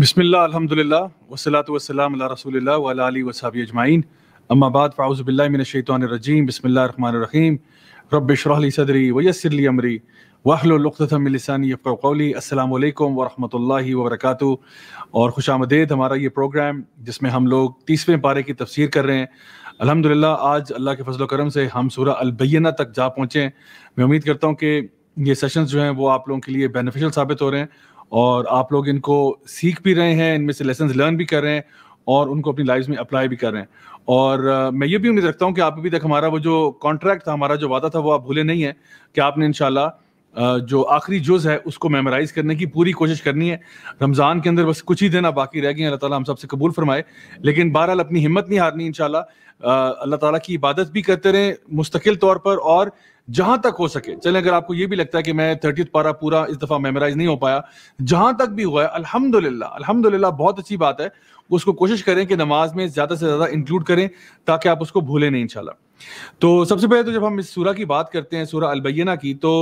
बिसमिल्ल अलहमदिल्ला वसलात वसलाम रसोल्ला वली वसाबी अजमाइन अम्माबाद फ़ाउज़बिल्लिनशैतरजीम इशरह ली सदरी वयसरली अमरी वाहलतमिलसानी व रहमतुल्लाहि व वबरक और खुश आमदेद हमारा ये प्रोग्राम जिसमें हम लोग तीसवें पारे की तफसीर कर रहे हैं अल्हम्दुलिल्लाह आज अल्लाह के फजल करम से हम अल अलबैना तक जा पहुँचें मैं उम्मीद करता हूँ कि ये सेशंस जो हैं वो आप लोगों के लिए बेनिफिशियल साबित हो रहे हैं और आप लोग इनको सीख भी रहे हैं इनमें से लेसन लर्न भी कर रहे हैं और उनको अपनी लाइफ में अप्लाई भी कर रहे हैं और मैं ये भी उम्मीद रखता हूँ कि आप अभी तक हमारा वो जो कॉन्ट्रैक्ट था हमारा जो वादा था वो आप भूले नहीं है कि आपने इन जो आखिरी जुज है उसको मेमोराइज करने की पूरी कोशिश करनी है रमज़ान के अंदर बस कुछ ही दिन अब बाकी रह गए अल्लाह ताला हम सबसे कबूल फरमाए लेकिन बहरहाल अपनी हिम्मत नहीं हारनी इन अल्लाह ताला की इबादत भी करते रहें मुस्तकिल तौर पर और जहां तक हो सके चले अगर आपको ये भी लगता है कि मैं थर्टी पारा पूरा इस दफा मेमोराइज नहीं हो पाया जहां तक भी हुआ है अल्हम्दुलिल्लाह अल्हम्दुलिल्लाह बहुत अच्छी बात है उसको कोशिश करें कि नमाज में ज्यादा से ज्यादा इंक्लूड करें ताकि आप उसको भूलें नहीं इन तो सबसे पहले तो जब हम इस सूरा की बात करते हैं सूरा अलबैना की तो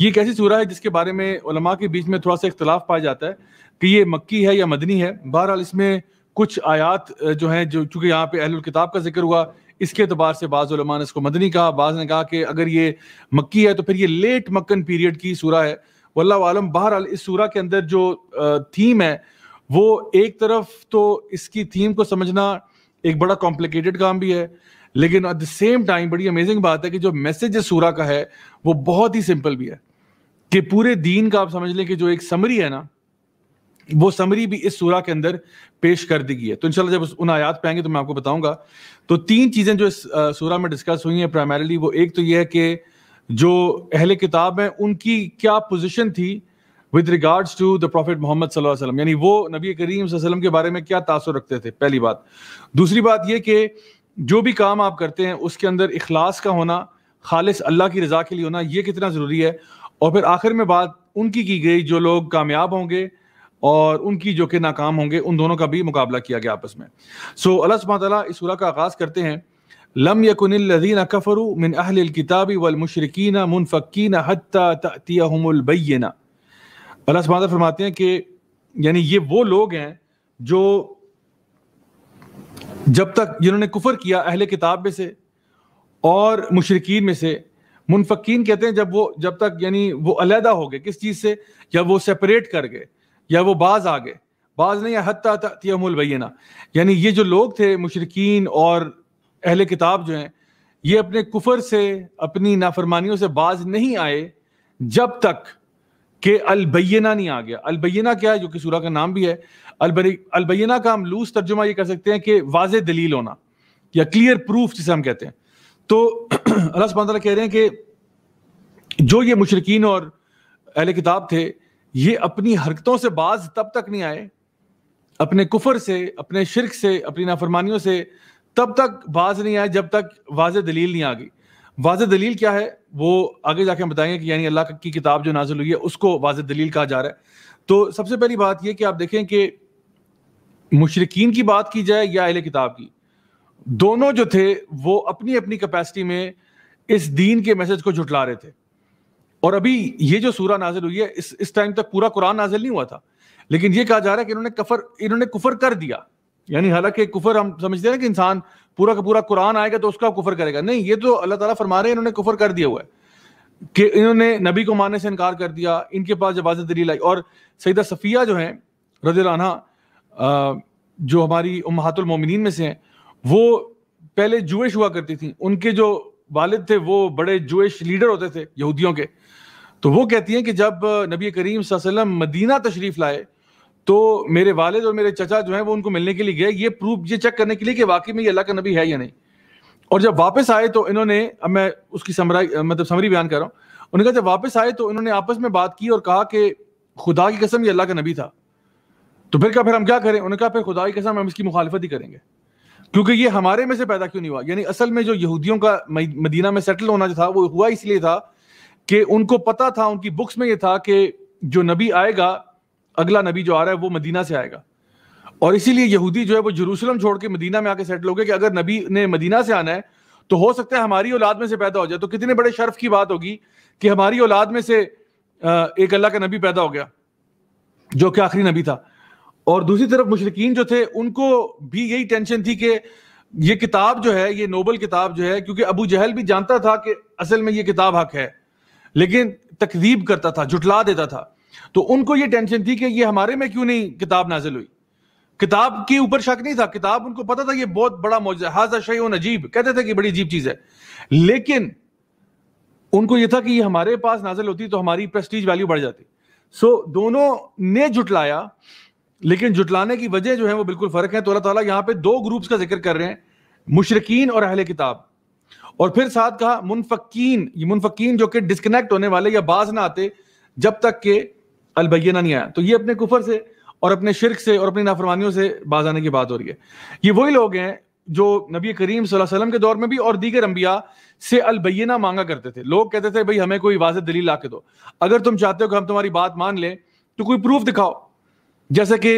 ये कैसी ऐसी सूरा है जिसके बारे में उलमा के बीच में थोड़ा सा इख्तलाफ पाया जाता है कि ये मक्की है या मदनी है बहरहाल इसमें कुछ आयात जो है जो चूंकि यहाँ पे अहल किताब का जिक्र हुआ इसके अतबार से बाज़ुलमा ने इसको मदनी कहा बाज़ ने कहा कि अगर ये मक्की है तो फिर ये लेट मक्कन पीरियड की सूरह है वल्ला आलम बहरहाल इस सूरह के अंदर जो थीम है वो एक तरफ तो इसकी थीम को समझना एक बड़ा कॉम्प्लिकेटेड काम भी है लेकिन एट द सेम टाइम बड़ी अमेजिंग बात है कि जो मैसेज इस सूरह का है वो बहुत ही सिंपल भी है कि पूरे दीन का आप समझ लें कि जो एक समरी है ना वो समरी भी इस सूरा के अंदर पेश कर दी गई है तो इंशाल्लाह जब उन आयात पे आएंगे तो मैं आपको बताऊंगा तो तीन चीज़ें जो इस सूरा में डिस्कस हुई हैं प्राइमरीली वो एक तो ये है कि जो अहले किताब हैं उनकी क्या पोजीशन थी with regards to the prophet Muhammad वसल्लम यानी वो नबी करीम वसल्लम के बारे में क्या तासर रखते थे पहली बात दूसरी बात यह कि जो भी काम आप करते हैं उसके अंदर इखलास का होना खालिस अल्लाह की रजा के लिए होना ये कितना ज़रूरी है और फिर आखिर में बात उनकी की गई जो लोग कामयाब होंगे और उनकी जो कि नाकाम होंगे उन दोनों का भी मुकाबला किया गया आपस में सो so, अल्लाह सुबह इस सूरा का आगाज़ करते हैं लम यकुनिल्लज़ीन कफ़रु मिन अहलिल किताबी वल मुशरिकीन मुनफकीन हत्ता तअतियहुमुल बय्यना अल्लाह सुबह फरमाते हैं कि यानी ये वो लोग हैं जो जब तक जिन्होंने कुफर किया अहल किताब में से और मुशरकिन में से मुनफकीन कहते हैं जब वो जब तक यानी वो अलहदा हो गए किस चीज़ से जब वो सेपरेट कर गए या वो बाज आ गए बाज नहीं हत्यामुल बैना यानी ये जो लोग थे मुशरकिन और अहल किताब जो हैं ये अपने कुफर से अपनी नाफरमानियों से बाज नहीं आए जब तक के अलबैना नहीं आ गया अलबैना क्या है जो कि सूरा का नाम भी है अलबैना का हम लूज तर्जुमा ये कर सकते हैं कि वाज दलील होना या क्लियर प्रूफ जिसे हम कहते हैं तो अल्लाह सुबह कह रहे हैं कि जो ये मुशरकिन और अहल किताब थे ये अपनी हरकतों से बाज तब तक नहीं आए अपने कुफर से अपने शिरक से अपनी नाफरमानियों से तब तक बाज नहीं आए जब तक वाज दलील नहीं आ गई वाज दलील क्या है वो आगे जाके हम बताएंगे कि यानी अल्लाह की किताब जो नाजिल हुई है उसको वाज दलील कहा जा रहा है तो सबसे पहली बात यह कि आप देखें कि मुशरकिन की बात की जाए या अहल किताब की दोनों जो थे वो अपनी अपनी कैपेसिटी में इस दीन के मैसेज को जुटला रहे थे और अभी ये जो सूरा नाजिल हुई है इस इस टाइम तक पूरा कुरान नाजिल नहीं हुआ था लेकिन ये कहा जा रहा है कि इन्होंने कफर इन्होंने कुफर कर दिया यानी हालांकि कुफर हम समझते हैं कि इंसान पूरा का पूरा कुरान आएगा तो उसका कुफर करेगा नहीं ये तो अल्लाह ताला फरमा रहे हैं इन्होंने कुफर कर दिया हुआ है कि इन्होंने नबी को मानने से इनकार कर दिया इनके पास जवाज़ दलील आई और सईदा सफ़िया जो हैं रजाना जो हमारी उमहातुलमोमिन में से हैं वो पहले जुएश हुआ करती थी उनके जो वालिद थे वो बड़े जुएश लीडर होते थे यहूदियों के तो वो कहती हैं कि जब नबी करीम वसल्लम मदीना तशरीफ लाए तो मेरे वालिद और मेरे चचा जो हैं वो उनको मिलने के लिए गए ये प्रूफ ये चेक करने के लिए कि वाकई में ये अल्लाह का नबी है या नहीं और जब वापस आए तो इन्होंने अब मैं उसकी समराई मतलब समरी बयान कर रहा हूँ उन्होंने कहा जब वापस आए तो इन्होंने आपस में बात की और कहा कि खुदा की कसम ये अल्लाह का नबी था तो फिर कहा फिर हम क्या करें उन्होंने कहा फिर खुदा की कसम हम इसकी मुखालफत ही करेंगे क्योंकि ये हमारे में से पैदा क्यों नहीं हुआ यानी असल में जो यहूदियों का मदीना में सेटल होना जो था वो हुआ इसलिए था कि उनको पता था उनकी बुक्स में ये था कि जो नबी आएगा अगला नबी जो आ रहा है वो मदीना से आएगा और इसीलिए यहूदी जो है वो जरूसलम छोड़ के मदीना में आके सेटल हो गए कि अगर नबी ने मदीना से आना है तो हो सकता है हमारी औलाद में से पैदा हो जाए तो कितने बड़े शर्फ की बात होगी कि हमारी औलाद में से एक अल्लाह का नबी पैदा हो गया जो कि आखिरी नबी था और दूसरी तरफ मुशरकिन जो थे उनको भी यही टेंशन थी कि ये किताब जो है ये नोबल किताब जो है क्योंकि अबू जहल भी जानता था कि असल में ये किताब हक है लेकिन तकदीब करता था जुटला देता था तो उनको ये टेंशन थी कि ये हमारे में क्यों नहीं किताब नाजिल हुई किताब के ऊपर शक नहीं था किताब उनको पता था ये बहुत बड़ा मौजा हाजा शय अजीब कहते थे कि बड़ी अजीब चीज है लेकिन उनको ये था कि ये हमारे पास नाजिल होती तो हमारी प्रेस्टीज वैल्यू बढ़ जाती सो दोनों ने जुटलाया लेकिन जुटलाने की वजह जो है वो बिल्कुल फर्क है तो अल्लाह ताला यहाँ पे दो ग्रुप्स का जिक्र कर रहे हैं मुशरकिन और अहले किताब और फिर साथ कहा मुनफकीन ये मुनफकीन जो कि डिस्कनेक्ट होने वाले या बाज ना आते जब तक के अलबैना नहीं आया तो ये अपने कुफर से और अपने शिरक से और अपनी नाफरमानियों से बाज आने की बात हो रही है ये वही लोग हैं जो नबी करीम वसल्लम के दौर में भी और दीगर अम्बिया से अलबैना मांगा करते थे लोग कहते थे भाई हमें कोई वाज दलील ला के दो अगर तुम चाहते हो कि हम तुम्हारी बात मान लें तो कोई प्रूफ दिखाओ जैसे कि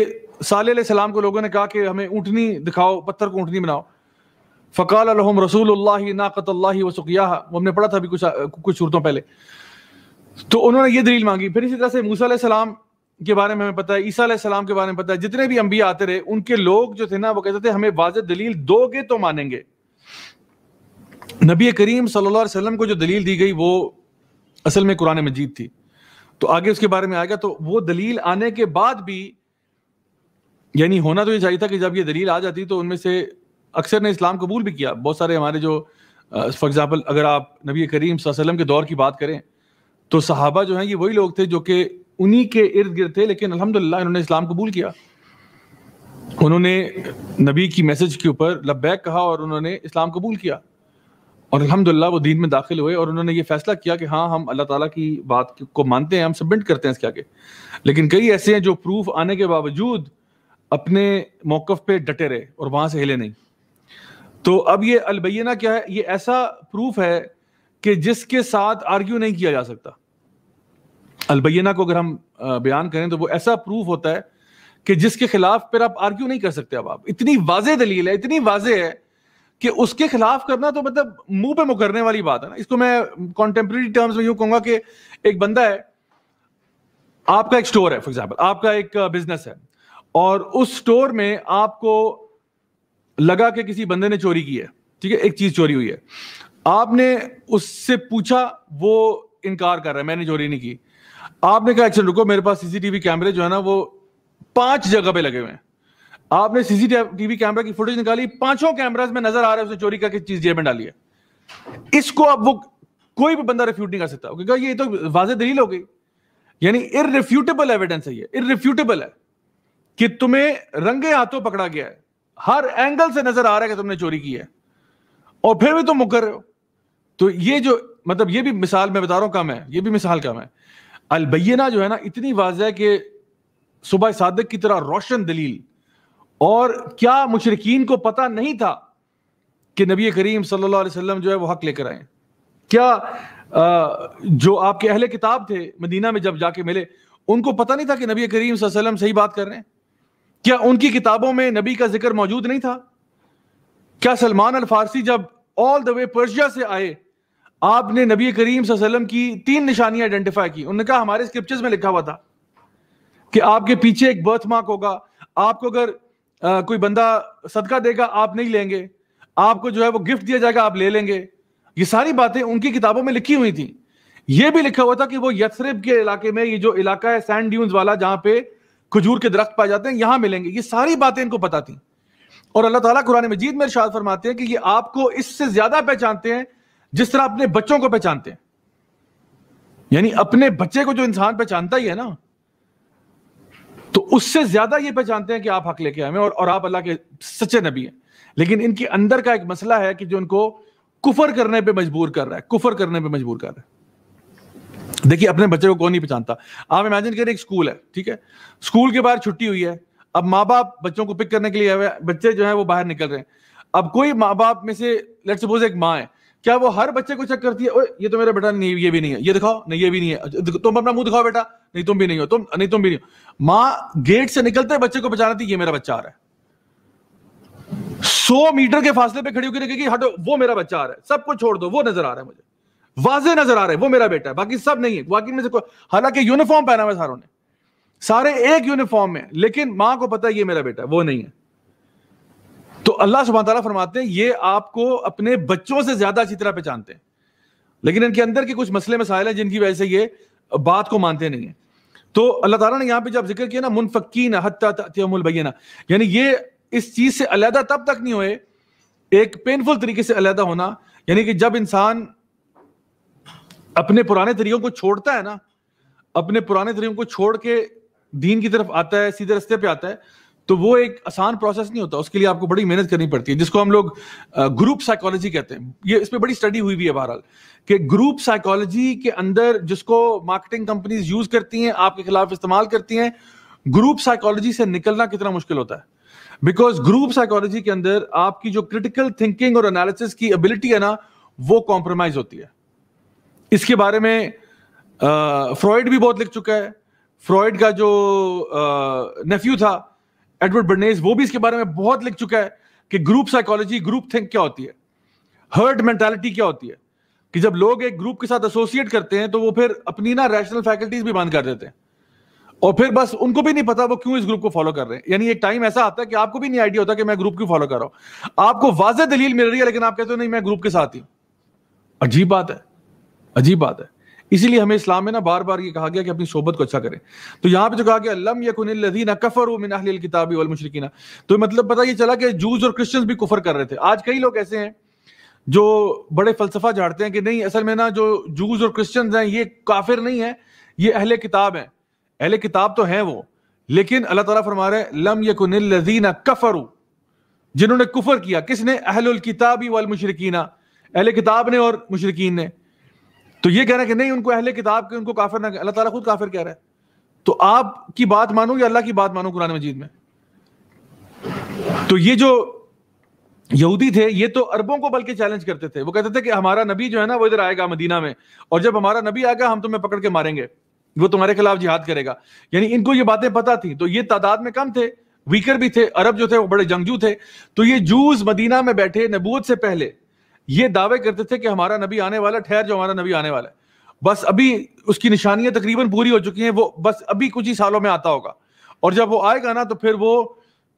साल सलाम को लोगों ने कहा कि हमें ऊँटनी दिखाओ पत्थर को ऊँटनी बनाओ फ़काल अलहम रसूल नाकत व सुकिया वो हमने पढ़ा था अभी कुछ कुछ सूरतों पहले तो उन्होंने ये दलील मांगी फिर इसी तरह से मूसा सलाम के बारे में हमें पता है ईसा सलाम के बारे में पता है जितने भी अम्बिया आते रहे उनके लोग जो थे ना वो कहते थे हमें वाज दलील दोगे तो मानेंगे नबी करीम सल्लल्लाहु अलैहि वसल्लम को जो दलील दी गई वो असल में कुरान मजीद थी तो आगे उसके बारे में आएगा तो वो दलील आने के बाद भी यानी होना तो ये चाहिए था कि जब ये दलील आ जाती तो उनमें से अक्सर ने इस्लाम कबूल भी किया बहुत सारे हमारे जो फॉर एग्ज़ाम्पल अगर आप नबी करीम वसल्लम के दौर की बात करें तो सहाबा जो हैं ये वही लोग थे जो कि उन्हीं के इर्द गिर्द थे लेकिन अलहमदिल्ला इन्होंने इस्लाम कबूल किया उन्होंने नबी की मैसेज के ऊपर लब्बैक कहा और उन्होंने इस्लाम कबूल किया और अलहमदिल्ला वो दीन में दाखिल हुए और उन्होंने ये फैसला किया कि हाँ हम अल्लाह ताला की बात को मानते हैं हम सबमिट करते हैं इसके आगे लेकिन कई ऐसे हैं जो प्रूफ आने के बावजूद अपने मौक़ पे डटे रहे और वहाँ से हिले नहीं तो अब ये अलबैना क्या है ये ऐसा प्रूफ है कि जिसके साथ आर्ग्यू नहीं किया जा सकता अलबैना को अगर हम बयान करें तो वो ऐसा प्रूफ होता है कि जिसके खिलाफ फिर आप आर्ग्यू नहीं कर सकते अब आप इतनी वाज दलील है इतनी वाज है कि उसके खिलाफ करना तो मतलब मुंह पे मुकरने वाली बात है ना इसको मैं कॉन्टेम्प्रेरी टर्म्स में यूं कहूंगा कि एक बंदा है आपका एक स्टोर है फॉर एग्जाम्पल आपका एक बिजनेस है और उस स्टोर में आपको लगा कि किसी बंदे ने चोरी की है ठीक है एक चीज चोरी हुई है आपने उससे पूछा वो इनकार कर रहा है मैंने चोरी नहीं की आपने कहा एक्शन अच्छा, रुको मेरे पास सीसीटीवी कैमरे जो है ना वो पांच जगह पे लगे हुए हैं आपने सीसीटीवी कैमरा की फुटेज निकाली पांचों कैमराज में नजर आ रहा है उसने चोरी करके चीज जेब में डाली है इसको अब वो कोई भी बंदा रिफ्यूट नहीं कर सकता क्योंकि ये तो वाजे दलील हो गई यानी इररिफ्यूटेबल एविडेंस है ये इररिफ्यूटेबल है कि तुम्हें रंगे हाथों पकड़ा गया है हर एंगल से नजर आ रहा है कि तुमने चोरी की है और फिर भी तुम मुकर रहे हो तो ये जो मतलब ये भी मिसाल मैं बता रहा हूं कम है ये भी मिसाल कम है अलबैना जो है ना इतनी वाज है कि सुबह सादक की तरह रोशन दलील और क्या मुशरकिन को पता नहीं था कि नबी करीम सल्लल्लाहु अलैहि वसल्लम जो है वो हक लेकर आए क्या आ, जो आपके अहले किताब थे मदीना में जब जाके मिले उनको पता नहीं था कि नबी करीम वसल्लम सही बात कर रहे हैं क्या उनकी किताबों में नबी का जिक्र मौजूद नहीं था क्या सलमान अल फारसी जब ऑल द वे पर्शिया से आए आपने नबी करीम वसल्लम की तीन निशानियां आइडेंटिफाई की उन्होंने कहा हमारे स्क्रिप्चर्स में लिखा हुआ था कि आपके पीछे एक बर्थ मार्क होगा आपको अगर आ, कोई बंदा सदका देगा आप नहीं लेंगे आपको जो है वो गिफ्ट दिया जाएगा आप ले लेंगे ये सारी बातें उनकी किताबों में लिखी हुई थी ये भी लिखा हुआ था कि वो यसरब के इलाके में ये जो इलाका है सैंड ड्यून्स वाला जहां पे खजूर के दरख्त पाए जाते हैं यहां मिलेंगे ये सारी बातें इनको पता थी और अल्लाह ताला कुरान मजीद में इरशाद फरमाते हैं कि ये आपको इससे ज्यादा पहचानते हैं जिस तरह अपने बच्चों को पहचानते हैं यानी अपने बच्चे को जो इंसान पहचानता ही है ना तो उससे ज्यादा ये पहचानते हैं कि आप हक लेके आए और, और आप अल्लाह के सच्चे नबी हैं लेकिन इनके अंदर का एक मसला है कि जो इनको कुफर करने पे मजबूर कर रहा है कुफर करने पे मजबूर कर रहा है देखिए अपने बच्चे को कौन नहीं पहचानता आप इमेजिन करें एक स्कूल है ठीक है स्कूल के बाहर छुट्टी हुई है अब माँ बाप बच्चों को पिक करने के लिए आए बच्चे जो है वो बाहर निकल रहे हैं अब कोई माँ बाप में से लेट सपोज एक माँ है क्या वो हर बच्चे को चेक करती है ओए ये तो मेरा बेटा नहीं ये भी नहीं है ये दिखाओ नहीं ये भी नहीं है तुम अपना मुंह दिखाओ बेटा नहीं तुम भी नहीं हो तुम नहीं तुम भी नहीं हो माँ गेट से निकलते बच्चे को पहचानती ये मेरा बच्चा आ रहा है सौ मीटर के फासले पे खड़ी होकर देखेगी हटो वो मेरा बच्चा आ रहा है सबको छोड़ दो वो नजर आ रहा है मुझे वाजे नजर आ रहे वो मेरा बेटा है बाकी सब नहीं है बाकी में से कोई हालांकि यूनिफॉर्म पहना हुआ सारों ने सारे एक यूनिफॉर्म में लेकिन मां को पता है ये मेरा बेटा है वो नहीं है तो अल्लाह सुबह तला फरमाते हैं ये आपको अपने बच्चों से ज्यादा अच्छी तरह पहचानते हैं लेकिन इनके अंदर के कुछ मसले मसाइल हैं जिनकी वजह से ये बात को मानते नहीं है तो अल्लाह ताला ने यहाँ पे जब जिक्र किया ना मुनफक्कीन हत्यामलबैना यानी ये इस चीज से अलहदा तब तक नहीं हुए एक पेनफुल तरीके से अलहदा होना यानी कि जब इंसान अपने पुराने तरीकों को छोड़ता है ना अपने पुराने तरीकों को छोड़ के दीन की तरफ आता है सीधे रस्ते पे आता है तो वो एक आसान प्रोसेस नहीं होता उसके लिए आपको बड़ी मेहनत करनी पड़ती है जिसको हम लोग ग्रुप साइकोलॉजी कहते हैं ये इस पर बड़ी स्टडी हुई भी है बहरहाल कि ग्रुप साइकोलॉजी के अंदर जिसको मार्केटिंग कंपनीज यूज करती हैं आपके खिलाफ इस्तेमाल करती हैं ग्रुप साइकोलॉजी से निकलना कितना मुश्किल होता है बिकॉज ग्रुप साइकोलॉजी के अंदर आपकी जो क्रिटिकल थिंकिंग और एनालिसिस की एबिलिटी है ना वो कॉम्प्रोमाइज होती है इसके बारे में फ्रॉइड भी बहुत लिख चुका है फ्रॉइड का जो नेफ्यू था एडवर्ड बर्नेस वो भी इसके बारे में बहुत लिख चुका है कि ग्रुप साइकोलॉजी ग्रुप थिंक क्या होती है हर्ड मेंटालिटी क्या होती है कि जब लोग एक ग्रुप के साथ एसोसिएट करते हैं तो वो फिर अपनी ना रैशनल फैकल्टीज भी बंद कर देते हैं और फिर बस उनको भी नहीं पता वो क्यों इस ग्रुप को फॉलो कर रहे हैं यानी एक टाइम ऐसा आता है कि आपको भी नहीं आइडिया होता कि मैं ग्रुप क्यों फॉलो कर रहा हूं आपको वाजह दलील मिल रही है लेकिन आप कहते हो नहीं मैं ग्रुप के साथ ही अजीब बात है अजीब बात है इसीलिए हमें इस्लाम में ना बार बार ये कहा गया कि अपनी सोबत को अच्छा करें तो यहाँ पे जो कहा गया लम यकुन कफर किताबी वाल मुशरकिना तो मतलब पता ये चला कि जूस और क्रिश्चियंस भी कुफर कर रहे थे आज कई लोग ऐसे हैं जो बड़े फलसफा झाड़ते हैं कि नहीं असल में ना जो जूस और क्रिश्चियंस हैं ये काफिर नहीं है ये अहले किताब हैं अहले किताब तो हैं वो लेकिन अल्लाह ताला फरमा रहे हैं लम यकुन कफरू जिन्होंने कुफर किया किसने अहल किताबी वाल मुशरकिना अहले किताब ने और मुशरकिन ने तो ये कहना कि नहीं उनको अहले किताब के उनको काफिर ना अल्लाह ताला खुद काफिर कह रहा है तो आपकी बात मानो या अल्लाह की बात मानो कुरान मजीद में तो ये जो यहूदी थे ये तो अरबों को बल्कि चैलेंज करते थे वो कहते थे कि हमारा नबी जो है ना वो इधर आएगा मदीना में और जब हमारा नबी आएगा हम तुम्हें पकड़ के मारेंगे वो तुम्हारे खिलाफ जिहाद करेगा यानी इनको ये बातें पता थी तो ये तादाद में कम थे वीकर भी थे अरब जो थे वो बड़े जंगजू थे तो ये जूस मदीना में बैठे नबूत से पहले ये दावे करते थे कि हमारा नबी आने वाला ठहर जो हमारा नबी आने वाला है बस अभी उसकी निशानियां तकरीबन पूरी हो चुकी हैं वो बस अभी कुछ ही सालों में आता होगा और जब वो आएगा ना तो फिर वो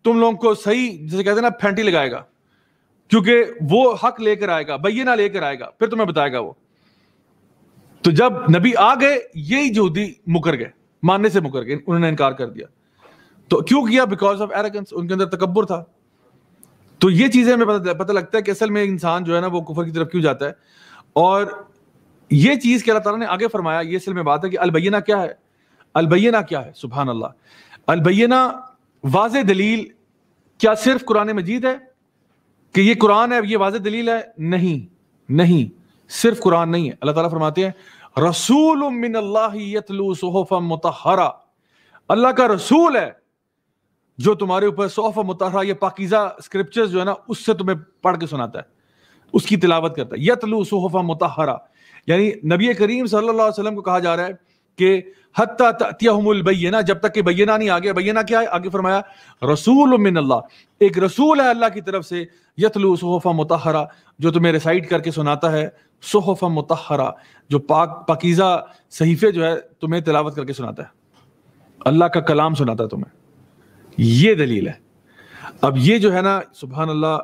तुम लोगों को सही जैसे कहते हैं ना फैंटी लगाएगा क्योंकि वो हक लेकर आएगा ना लेकर आएगा फिर तुम्हें बताएगा वो तो जब नबी आ गए यही जोदी मुकर गए मानने से मुकर गए उन्होंने इनकार कर दिया तो क्यों किया बिकॉज ऑफ एरेगेंस उनके अंदर तकबर था तो ये चीजें हमें पता पता लगता है कि असल में इंसान जो है ना वो कुफर की तरफ क्यों जाता है और ये चीज के अल्लाह ताला ने आगे फरमाया ये असल में बात है कि अलबैना क्या है अलबैना क्या है सुबहान अल्लाह अलबैना वाज दलील क्या सिर्फ कुरान मजीद है कि ये कुरान है ये वाज दलील है नहीं नहीं सिर्फ कुरान नहीं है अल्लाह ताला फरमाते हैं रसूल मिन अल्लाह यतलू मुतहरा अल्लाह का रसूल है जो तुम्हारे ऊपर सौफ मुतारा ये पाकिजा स्क्रिप्चर्स जो है ना उससे तुम्हें पढ़ के सुनाता है उसकी तिलावत करता है यतलु सोहफा मुतहरा यानी नबी करीम सल्लल्लाहु अलैहि वसल्लम को कहा जा रहा है कि हत्ता जब तक कि बैना नहीं आ गया बैना क्या है आगे फरमाया रसूल मिन अल्लाह एक रसूल है अल्लाह की तरफ से यतलु सोहफा मुतहरा जो तुम्हें रिसाइड करके सुनाता है सोहफा मुतहरा जो पाक पाकिज़ा सहीफे जो है तुम्हें तिलावत करके सुनाता है अल्लाह का कलाम सुनाता है तुम्हें ये दलील है अब ये जो है ना सुबह अल्लाह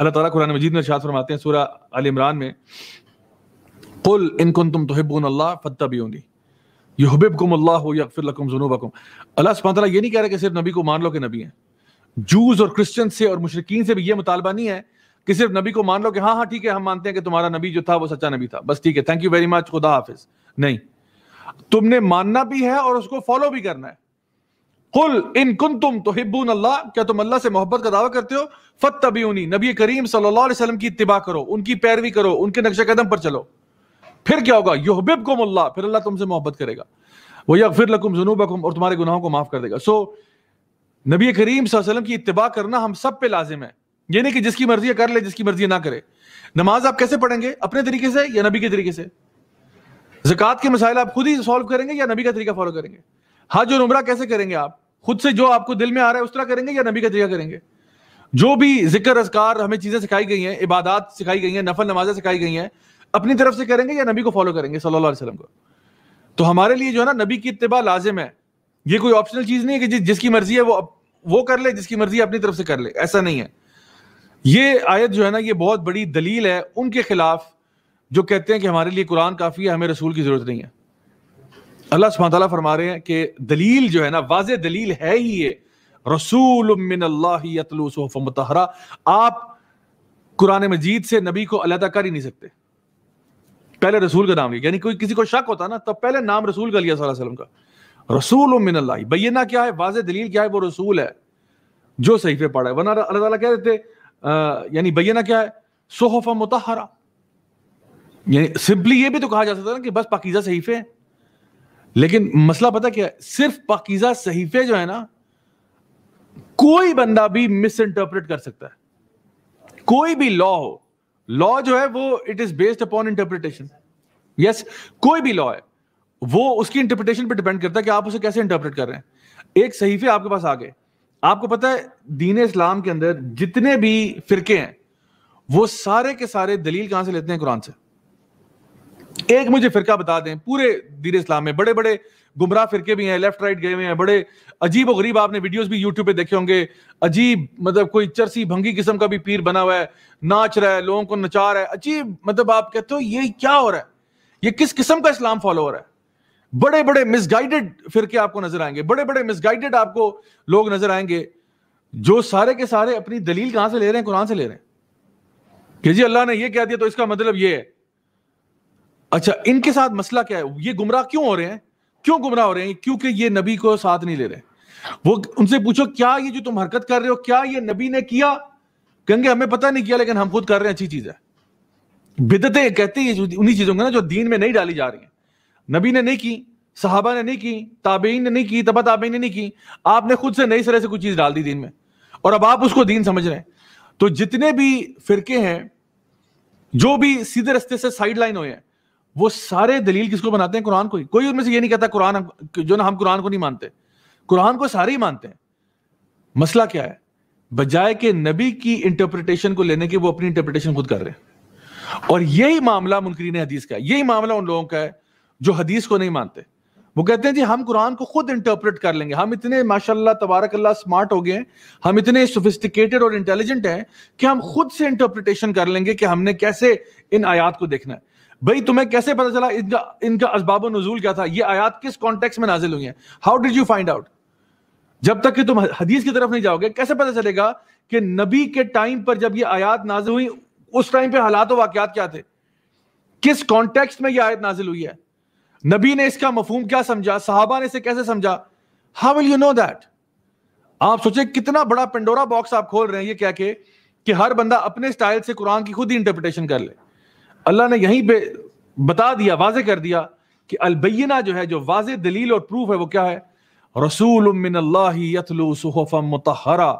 अल्लाह तला कुरान मजीद में शाद फरमाते हैं सूरा अल इमरान में कुल इनकुन तुम तोहिबून अल्लाह फतबीनी यहबिबकुम अल्लाह फिर लकुम अकुम अल्लाह सुबह तला ये नहीं कह रहा कि सिर्फ नबी को मान लो कि नबी हैं जूज और क्रिश्चन से और मुशरकिन से भी ये मुतालबा नहीं है कि सिर्फ नबी को मान लो कि हाँ हाँ ठीक है हम मानते हैं कि तुम्हारा नबी जो था वो सच्चा नबी था बस ठीक है थैंक यू वेरी मच खुदा हाफिज नहीं तुमने मानना भी है और उसको फॉलो भी करना है कुल इन कुन तुम तो हिब्बून अल्लाह क्या तुम अल्लाह से मोहब्बत का दावा करते हो फत तबीनी नबी करीम सल्लल्लाहु अलैहि की इतबा करो उनकी पैरवी करो उनके नक्श कदम पर चलो फिर क्या होगा युहबिब को मुल्ला फिर अल्लाह तुमसे मोहब्बत करेगा वही फिर लकुम जुनूबकुम और तुम्हारे गुनाहों को माफ कर देगा सो नबी करीम की इतबा करना हम सब पे लाजिम है ये नहीं कि जिसकी मर्जी कर ले जिसकी मर्जी ना करे नमाज आप कैसे पढ़ेंगे अपने तरीके से या नबी के तरीके से जक़ात के मसाइल आप खुद ही सॉल्व करेंगे या नबी का तरीका फॉलो करेंगे हज और उमरा कैसे करेंगे आप खुद से जो आपको दिल में आ रहा है उस तरह करेंगे या नबी का तरीका करेंगे जो भी जिक्र असकार हमें चीजें सिखाई गई हैं इबादत सिखाई गई हैं नफल नमाजें सिखाई गई हैं अपनी तरफ से करेंगे या नबी को फॉलो करेंगे सल्लल्लाहु अलैहि वसल्लम को तो हमारे लिए जो है ना नबी की इतबा लाजिम है ये कोई ऑप्शनल चीज नहीं है कि जि, जिसकी मर्जी है वो वो कर ले जिसकी मर्जी अपनी तरफ से कर ले ऐसा नहीं है ये आयत जो है ना ये बहुत बड़ी दलील है उनके खिलाफ जो कहते हैं कि हमारे लिए कुरान काफ़ी है हमें रसूल की ज़रूरत नहीं है अल्लाह सुबह फरमा रहे हैं कि दलील जो है ना वाज दलील है ही ये रसूल मिनल्लाहरा आप कुरान मजीद से नबी को अलहदा कर ही नहीं सकते पहले रसूल का नाम लिया यानी कोई किसी को शक होता ना तब पहले नाम रसूल का लिया वसल्लम का रसूल मिनल्ला बैना क्या है वाज दलील क्या है वो रसूल है जो सही पे पड़ा है वरना अल्लाह ताला कह थे यानी बैना क्या है सोहफा मुतहरा सिंपली ये भी तो कहा जा सकता है ना कि बस पाकिजा सहीफे हैं लेकिन मसला पता क्या है सिर्फ पकीजा सहीफे जो है ना कोई बंदा भी मिस इंटरप्रेट कर सकता है कोई भी लॉ हो लॉ जो है वो it is based upon interpretation yes कोई भी लॉ है वो उसकी इंटरप्रिटेशन पे डिपेंड करता है कि आप उसे कैसे इंटरप्रेट कर रहे हैं एक सहीफे आपके पास आ गए आपको पता है दीन इस्लाम के अंदर जितने भी फिरके हैं वो सारे के सारे दलील कहां से लेते हैं कुरान से एक मुझे फिरका बता दें पूरे दीन इस्लाम में बड़े बड़े गुमराह फिरके भी हैं लेफ्ट राइट गए हुए हैं बड़े अजीब और गरीब आपने वीडियोस भी यूट्यूब पे देखे होंगे अजीब मतलब कोई चरसी भंगी किस्म का भी पीर बना हुआ है नाच रहा है लोगों को नचा रहा है अजीब मतलब आप कहते हो ये क्या हो रहा है ये किस किस्म का इस्लाम फॉलो हो रहा है बड़े बड़े मिसगाइडेड फिरके आपको नजर आएंगे बड़े बड़े मिसगाइडेड आपको लोग नजर आएंगे जो सारे के सारे अपनी दलील कहां से ले रहे हैं कुरान से ले रहे हैं कि जी अल्लाह ने यह कह दिया तो इसका मतलब यह है अच्छा इनके साथ मसला क्या है ये गुमराह क्यों हो रहे हैं क्यों गुमराह हो रहे हैं क्योंकि ये नबी को साथ नहीं ले रहे वो उनसे पूछो क्या ये जो तुम हरकत कर रहे हो क्या ये नबी ने किया कहेंगे हमें पता नहीं किया लेकिन हम खुद कर रहे हैं अच्छी चीज है बिदतें कहते हैं उन्हीं चीजों का ना जो दीन में नहीं डाली जा रही है नबी ने नहीं की साहबा ने नहीं की ताबेन ने नहीं की तबा ताबेन ने नहीं की आपने खुद से नई सरह से कुछ चीज डाल दी दीन में और अब आप उसको दीन समझ रहे हैं तो जितने भी फिरके हैं जो भी सीधे रस्ते से साइड लाइन हुए हैं वो सारे दलील किसको बनाते हैं कुरान को ही कोई उनमें से ये नहीं कहता कुरान जो ना हम कुरान को नहीं मानते कुरान को सारे ही मानते हैं मसला क्या है बजाय के नबी की इंटरप्रिटेशन को लेने के वो अपनी इंटरप्रिटेशन खुद कर रहे हैं और यही मामला मुनकरीन हदीस का है यही मामला उन लोगों का है जो हदीस को नहीं मानते वो कहते हैं जी हम कुरान को खुद इंटरप्रेट कर लेंगे हम इतने माशाल्लाह तबारकल्ला स्मार्ट हो गए हम इतने सोफिस्टिकेटेड और इंटेलिजेंट हैं कि हम खुद से इंटरप्रिटेशन कर लेंगे कि हमने कैसे इन आयात को देखना है भाई तुम्हें कैसे पता चला इनका इनका असबाब नजूल क्या था ये आयात किस कॉन्टेक्स में नाजिल हुई है how did you find out जब तक कि तुम हदीस की तरफ नहीं जाओगे कैसे पता चलेगा कि नबी के टाइम पर जब ये आयात नाजिल हुई उस टाइम पे हालात और क्या थे किस कॉन्टेक्स्ट में ये आयत नाजिल हुई है नबी ने इसका मफहम क्या समझा साहबा ने इसे कैसे समझा how will you know that आप सोचे कितना बड़ा पेंडोरा बॉक्स आप खोल रहे हैं ये कह के कि हर बंदा अपने स्टाइल से कुरान की खुद ही इंटरप्रिटेशन कर ले अल्लाह ने यहीं पे बता दिया वाजे कर दिया कि अलबैना जो है जो वाज दलील और प्रूफ है वो क्या है रसूल उमिन मतहरा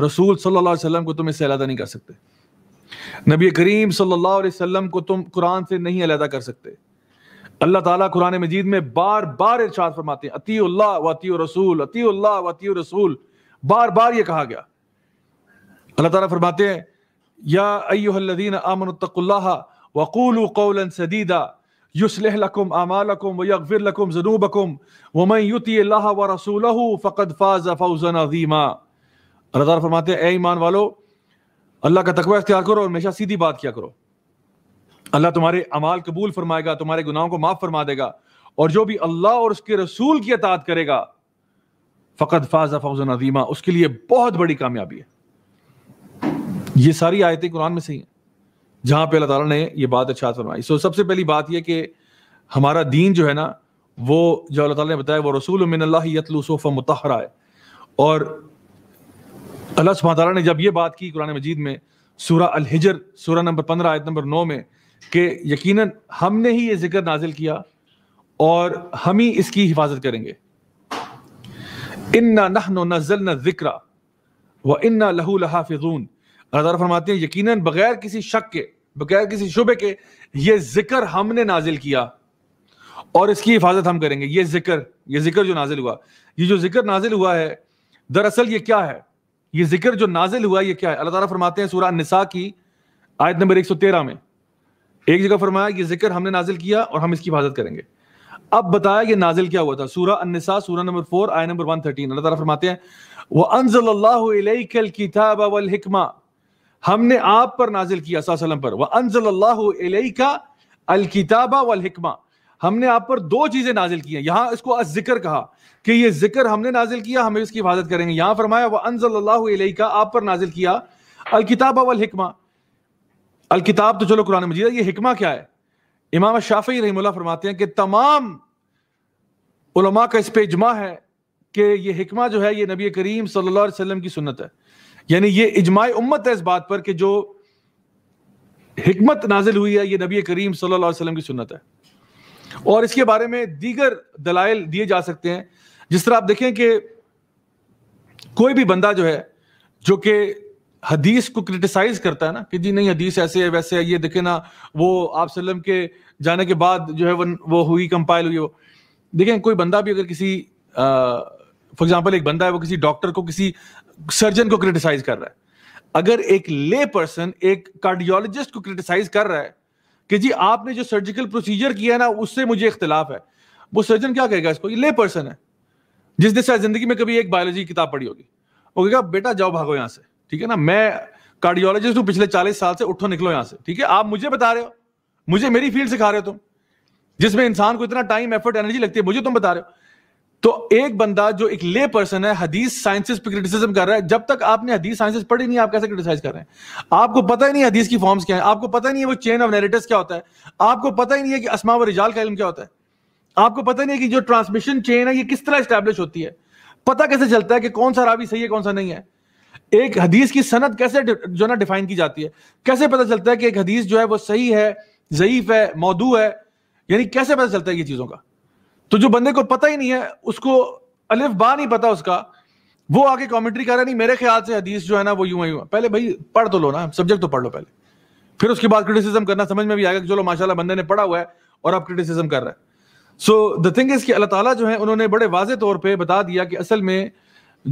रसूल सल्लाम को तुम इससे अलहदा नहीं कर सकते नबी करीम सल्लाम को तुम कुरान से नहीं अलहदा कर सकते अल्लाह ताला कुरान मजीद में बार बार इर्शाद फरमाते हैं अतीउल्लाह अल्लाह वती रसूल अतीउल्लाह अल्लाह वती रसूल बार बार ये कहा गया अल्लाह ताला फरमाते हैं या अयोहदीन आमन तकुल्ला وقولوا قولا سديدا يصلح لكم اعمالكم ويغفر لكم ذنوبكم ومن يطع الله ورسوله فقد فاز فوزا عظيما अल्लाह ताला फरमाते हैं ए ईमान वालो अल्लाह का तकवा इख्तियार करो और हमेशा सीधी बात किया करो अल्लाह तुम्हारे अमाल कबूल फरमाएगा तुम्हारे गुनाहों को माफ फरमा देगा और जो भी अल्लाह और उसके रसूल की अतात करेगा फ़कत फाजा फौजन अदीमा उसके लिए बहुत बड़ी कामयाबी है ये सारी आयतें कुरान में सही हैं जहाँ पे अल्लाह ताला ने ये बात अच्छा फरमाई सो सबसे पहली बात यह कि हमारा दीन जो है ना वो जो अल्लाह ताला ने बताया वो रसूल मिनल्लातलूसफ़ मतहरा है और अल्लाह सुबह ने जब ये बात की कुरान मजीद में अल हिजर सूरह नंबर पंद्रह आयत नंबर नौ में कि यकीनन हमने ही ये जिक्र नाजिल किया और हम ही इसकी हिफाजत करेंगे इन्ना नहनो नजल न जिक्रा व इन्ना लहू लहाफिजून अल्लाह फरमाते हैं यकीन बगैर किसी शक के बगैर किसी शुबे के ये जिक्र हमने नाजिल किया और इसकी हिफाजत हम करेंगे ये जिक्र ये जिक्र जो नाजिल हुआ ये जो जिक्र नाजिल हुआ है दरअसल ये क्या है ये जिक्र जो नाजिल हुआ ये क्या है अल्लाह ताला फरमाते हैं सूरह निसा की आयत नंबर 113 में एक जगह फरमाया ये जिक्र हमने नाजिल किया और हम इसकी हिफाजत करेंगे अब बताया ये नाजिल क्या हुआ था सूरह अन्निसा सूरह नंबर फोर आय नंबर वन थर्टीन अल्लाह तला फरमाते हैं वह अनजल हमने आप पर नाजिल किया पर वह अनजल का अलकिताबा हमने आप पर दो चीजें नाजिल की हैं यहां इसको जिक्र कहा कि ये जिक्र हमने नाजिल किया हमें इसकी हिफाजत करेंगे यहां फरमाया वह अनजल का आप पर नाजिल किया अलकिताब हिकमा अलकिताब तो चलो कुरान मजीद ये हिकमा क्या है इमाम शाफी रही फरमाते हैं कि तमाम उलमा का इस पर इजमा है कि ये हिकमा जो है ये नबी करीम सल्लल्लाहु अलैहि वसल्लम की सुन्नत है यानी ये इजमाय उम्मत है इस बात पर कि जो हमत नाजिल हुई है ये नबी करीम सल्लल्लाहु अलैहि वसल्लम की सुन्नत है और इसके बारे में दीगर दलाइल दिए जा सकते हैं जिस तरह आप देखें कि कोई भी बंदा जो है जो कि हदीस को क्रिटिसाइज करता है ना कि जी नहीं हदीस ऐसे है वैसे है ये देखे ना वो आप सल्लम के जाने के बाद जो है वो वो हुई कंपाइल हुई वो देखें कोई बंदा भी अगर किसी फॉर एग्जाम्पल एक बंदा है वो किसी डॉक्टर को किसी सर्जन को क्रिटिसाइज कर रहा है अगर एक ले पर्सन एक कार्डियोलॉजिस्ट को क्रिटिसाइज कर रहा है कि जी आपने जो सर्जिकल प्रोसीजर किया ना उससे मुझे इख्तलाफ है वो सर्जन क्या कहेगा इसको ये ले पर्सन है जिसने शायद जिंदगी में कभी एक बायोलॉजी किताब पढ़ी होगी वो कहेगा बेटा जाओ भागो यहां से ठीक है ना मैं कार्डियोलॉजिस्ट हूं पिछले चालीस साल से उठो निकलो यहां से ठीक है आप मुझे बता रहे हो मुझे मेरी फील्ड सिखा रहे हो तुम जिसमें इंसान को इतना टाइम एफर्ट एनर्जी लगती है मुझे तुम बता रहे हो तो एक बंदा जो एक ले पर्सन है हदीस साइंसेस पे क्रिटिसिज्म कर रहा है जब तक आपने हदीस साइंसेस पढ़ी नहीं आप कैसे क्रिटिसाइज कर रहे हैं आपको पता ही नहीं हदीस की फॉर्म्स क्या है आपको पता ही नहीं है वो चेन ऑफ नैरेटिव क्या होता है आपको पता ही नहीं है कि असमा व रिजाल का इलम क्या होता है आपको पता नहीं है कि जो ट्रांसमिशन चेन है ये किस तरह स्टैब्लिश होती है पता कैसे चलता है कि कौन सा रावी सही है कौन सा नहीं है एक हदीस की सनत कैसे जो ना डिफाइन की जाती है कैसे पता चलता है कि एक हदीस जो है वो सही है जयीफ है मौदू है यानी कैसे पता चलता है ये चीज़ों का तो जो बंदे को पता ही नहीं है उसको अलिफ बा नहीं पता उसका वो आके कॉमेंट्री कर रहा नहीं मेरे ख्याल से हदीस जो है ना वो यूं यूं पहले भाई पढ़ तो लो ना सब्जेक्ट तो पढ़ लो पहले फिर उसके बाद क्रिटिसिज्म करना समझ में भी आएगा कि चलो माशाल्लाह बंदे ने पढ़ा हुआ है और अब क्रिटिसिज्म कर रहे हैं सो द थिंग इज कि अल्लाह ताला जो है उन्होंने बड़े वाजे तौर पर बता दिया कि असल में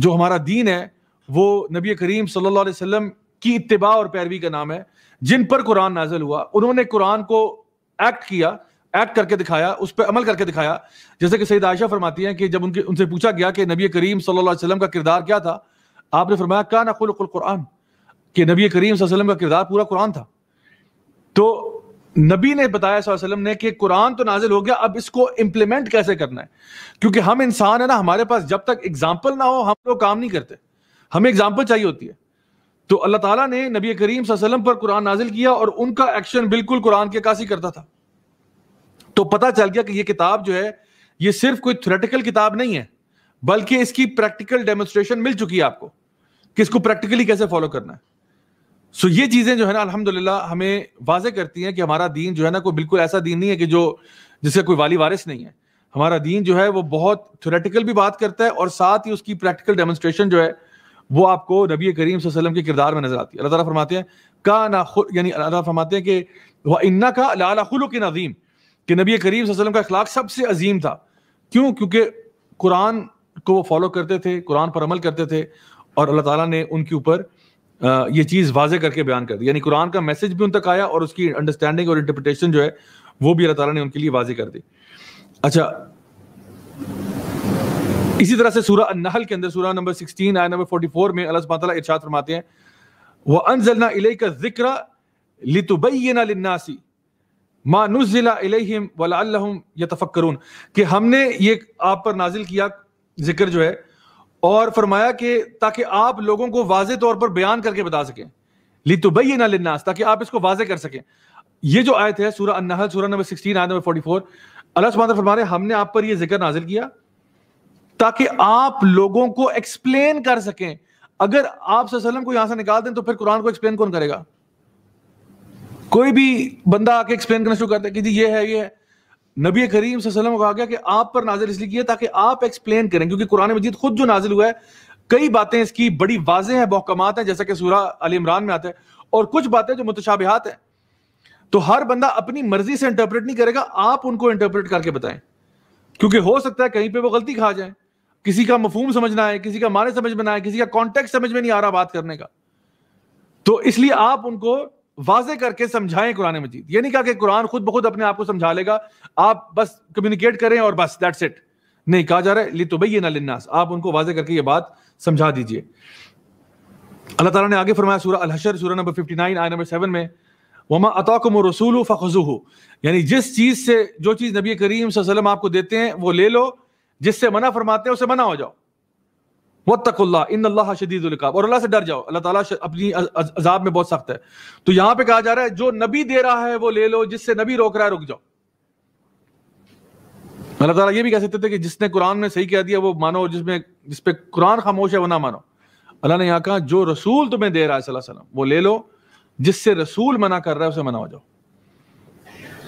जो हमारा दीन है वो नबी करीम सल्लल्लाहु अलैहि वसल्लम की इत्तबा और पैरवी का नाम है जिन पर कुरान नाजल हुआ उन्होंने कुरान को एक्ट किया एक्ट करके दिखाया उस पर अमल करके दिखाया जैसे कि सईद आयशा फरमाती हैं कि जब उनके उनसे पूछा गया कि नबी करीम सल्लल्लाहु का किरदार क्या था आपने फरमाया का ना खुल कुरान कि नबी करीम वसल्लम का किरदार पूरा कुरान था तो नबी ने बताया वसल्लम ने कि कुरान तो नाजिल हो गया अब इसको इम्प्लीमेंट कैसे करना है क्योंकि हम इंसान है ना हमारे पास जब तक एग्जाम्पल ना हो हम लोग काम नहीं करते हमें एग्जाम्पल चाहिए होती है तो अल्लाह ताला ने नबी करीम वसल्लम पर कुरान नाजिल किया और उनका एक्शन बिल्कुल कुरान के कासी करता था तो पता चल गया कि ये किताब जो है ये सिर्फ कोई थ्योरेटिकल किताब नहीं है बल्कि इसकी प्रैक्टिकल डेमोस्ट्रेशन मिल चुकी है आपको कि इसको प्रैक्टिकली कैसे फॉलो करना है सो ये चीजें जो है ना अल्हम्दुलिल्लाह हमें वाजे करती हैं कि हमारा दीन जो है ना कोई बिल्कुल ऐसा दीन नहीं है कि जो जिसका कोई वाली वारिस नहीं है हमारा दीन जो है वो बहुत थ्योरेटिकल भी बात करता है और साथ ही उसकी प्रैक्टिकल डेमोस्ट्रेशन जो है वो आपको नबी करीम वसल्लम के किरदार में नजर आती है अल्लाह ताला फरमाते हैं का ना यानी अल्लाह फरमाते हैं कि वह इन्ना का लाला खुल नजीम कि नबी करीम वसल्लम का अखलाक सबसे अजीम था क्यों क्योंकि कुरान को वो फॉलो करते थे कुरान पर अमल करते थे और अल्लाह ताला ने उनके ऊपर ये चीज़ वाजे करके बयान कर दी यानी कुरान का मैसेज भी उन तक आया और उसकी अंडरस्टैंडिंग और इंटरप्रिटेशन जो है वो भी अल्लाह ताला ने उनके लिए वाजे कर दी अच्छा इसी तरह से सूरह नहल के अंदर सूरह नंबर 16 आयत नंबर 44 में अल्लाह सुब्हानहु इरशाद फरमाते हैं वह अनजलना इलैका जिक्रा लितुबय्यना लिन्नासी मानुजिला कि हमने ये आप पर नाजिल किया जिक्र जो है और फरमाया कि ताकि आप लोगों को वाज तौर पर बयान करके बता सकें भई ना लिन्नास ताकि आप इसको वाजे कर सकें ये जो आयत है सूरह अन्नहल सूरह नंबर सिक्सटीन आयत नंबर फोर अल्लाह सुबह फरमा रहे हमने आप पर ये जिक्र नाजिल किया ताकि आप लोगों को एक्सप्लेन कर सकें अगर आप वसल्लम को यहां से निकाल दें तो फिर कुरान को एक्सप्लेन कौन करेगा कोई भी बंदा आके एक्सप्लेन करना शुरू करता है कि जी ये है ये है नबी करीम वसल्लम को आ गया कि आप पर नाजिल इसलिए किया ताकि आप एक्सप्लेन करें क्योंकि कुरान मजीद खुद जो नाजिल हुआ है कई बातें इसकी बड़ी वाजे हैं बहकमात हैं जैसा कि सूरा अली इमरान में आता है और कुछ बातें जो मुतशाबिहात हैं तो हर बंदा अपनी मर्जी से इंटरप्रेट नहीं करेगा आप उनको इंटरप्रेट करके बताएं क्योंकि हो सकता है कहीं पर वो गलती खा जाए किसी का मफहूम समझना है किसी का माने समझ में ना आए किसी का कॉन्टेक्ट समझ में नहीं आ रहा बात करने का तो इसलिए आप उनको वाजे करके समझाएं कुरान मजीद ये नहीं कहा कि कुरान खुद बखुद अपने आप को समझा लेगा आप बस कम्युनिकेट करें और बस दैट्स इट नहीं कहा जा रहा है ली तो भई ना लिन्नास आप उनको वाजे करके ये बात समझा दीजिए अल्लाह ताला ने आगे फरमाया सूरह अलहशर सूरह नंबर 59 आयत नंबर 7 में वमा अताकुम रसूलु फखजुहु यानी जिस चीज से जो चीज नबी करीम सल्लल्लाहु अलैहि वसल्लम आपको देते हैं वो ले लो जिससे मना फरमाते हैं उसे मना हो जाओ वतकुल्ला इन अल्लाह शदीदुल्काब और अल्लाह से डर जाओ अल्लाह ताला अपनी अजाब में बहुत सख्त है तो यहाँ पे कहा जा रहा है जो नबी दे रहा है वो ले लो जिससे नबी रोक रहा है रुक जाओ अल्लाह ताला ये भी कह सकते थे कि जिसने कुरान में सही कह दिया वो मानो जिसमें जिसपे कुरान खामोश है वो ना मानो अल्लाह ने यहाँ कहा जो रसूल तुम्हें दे रहा है सल्लम वो ले लो जिससे रसूल मना कर रहा है उसे मना हो जाओ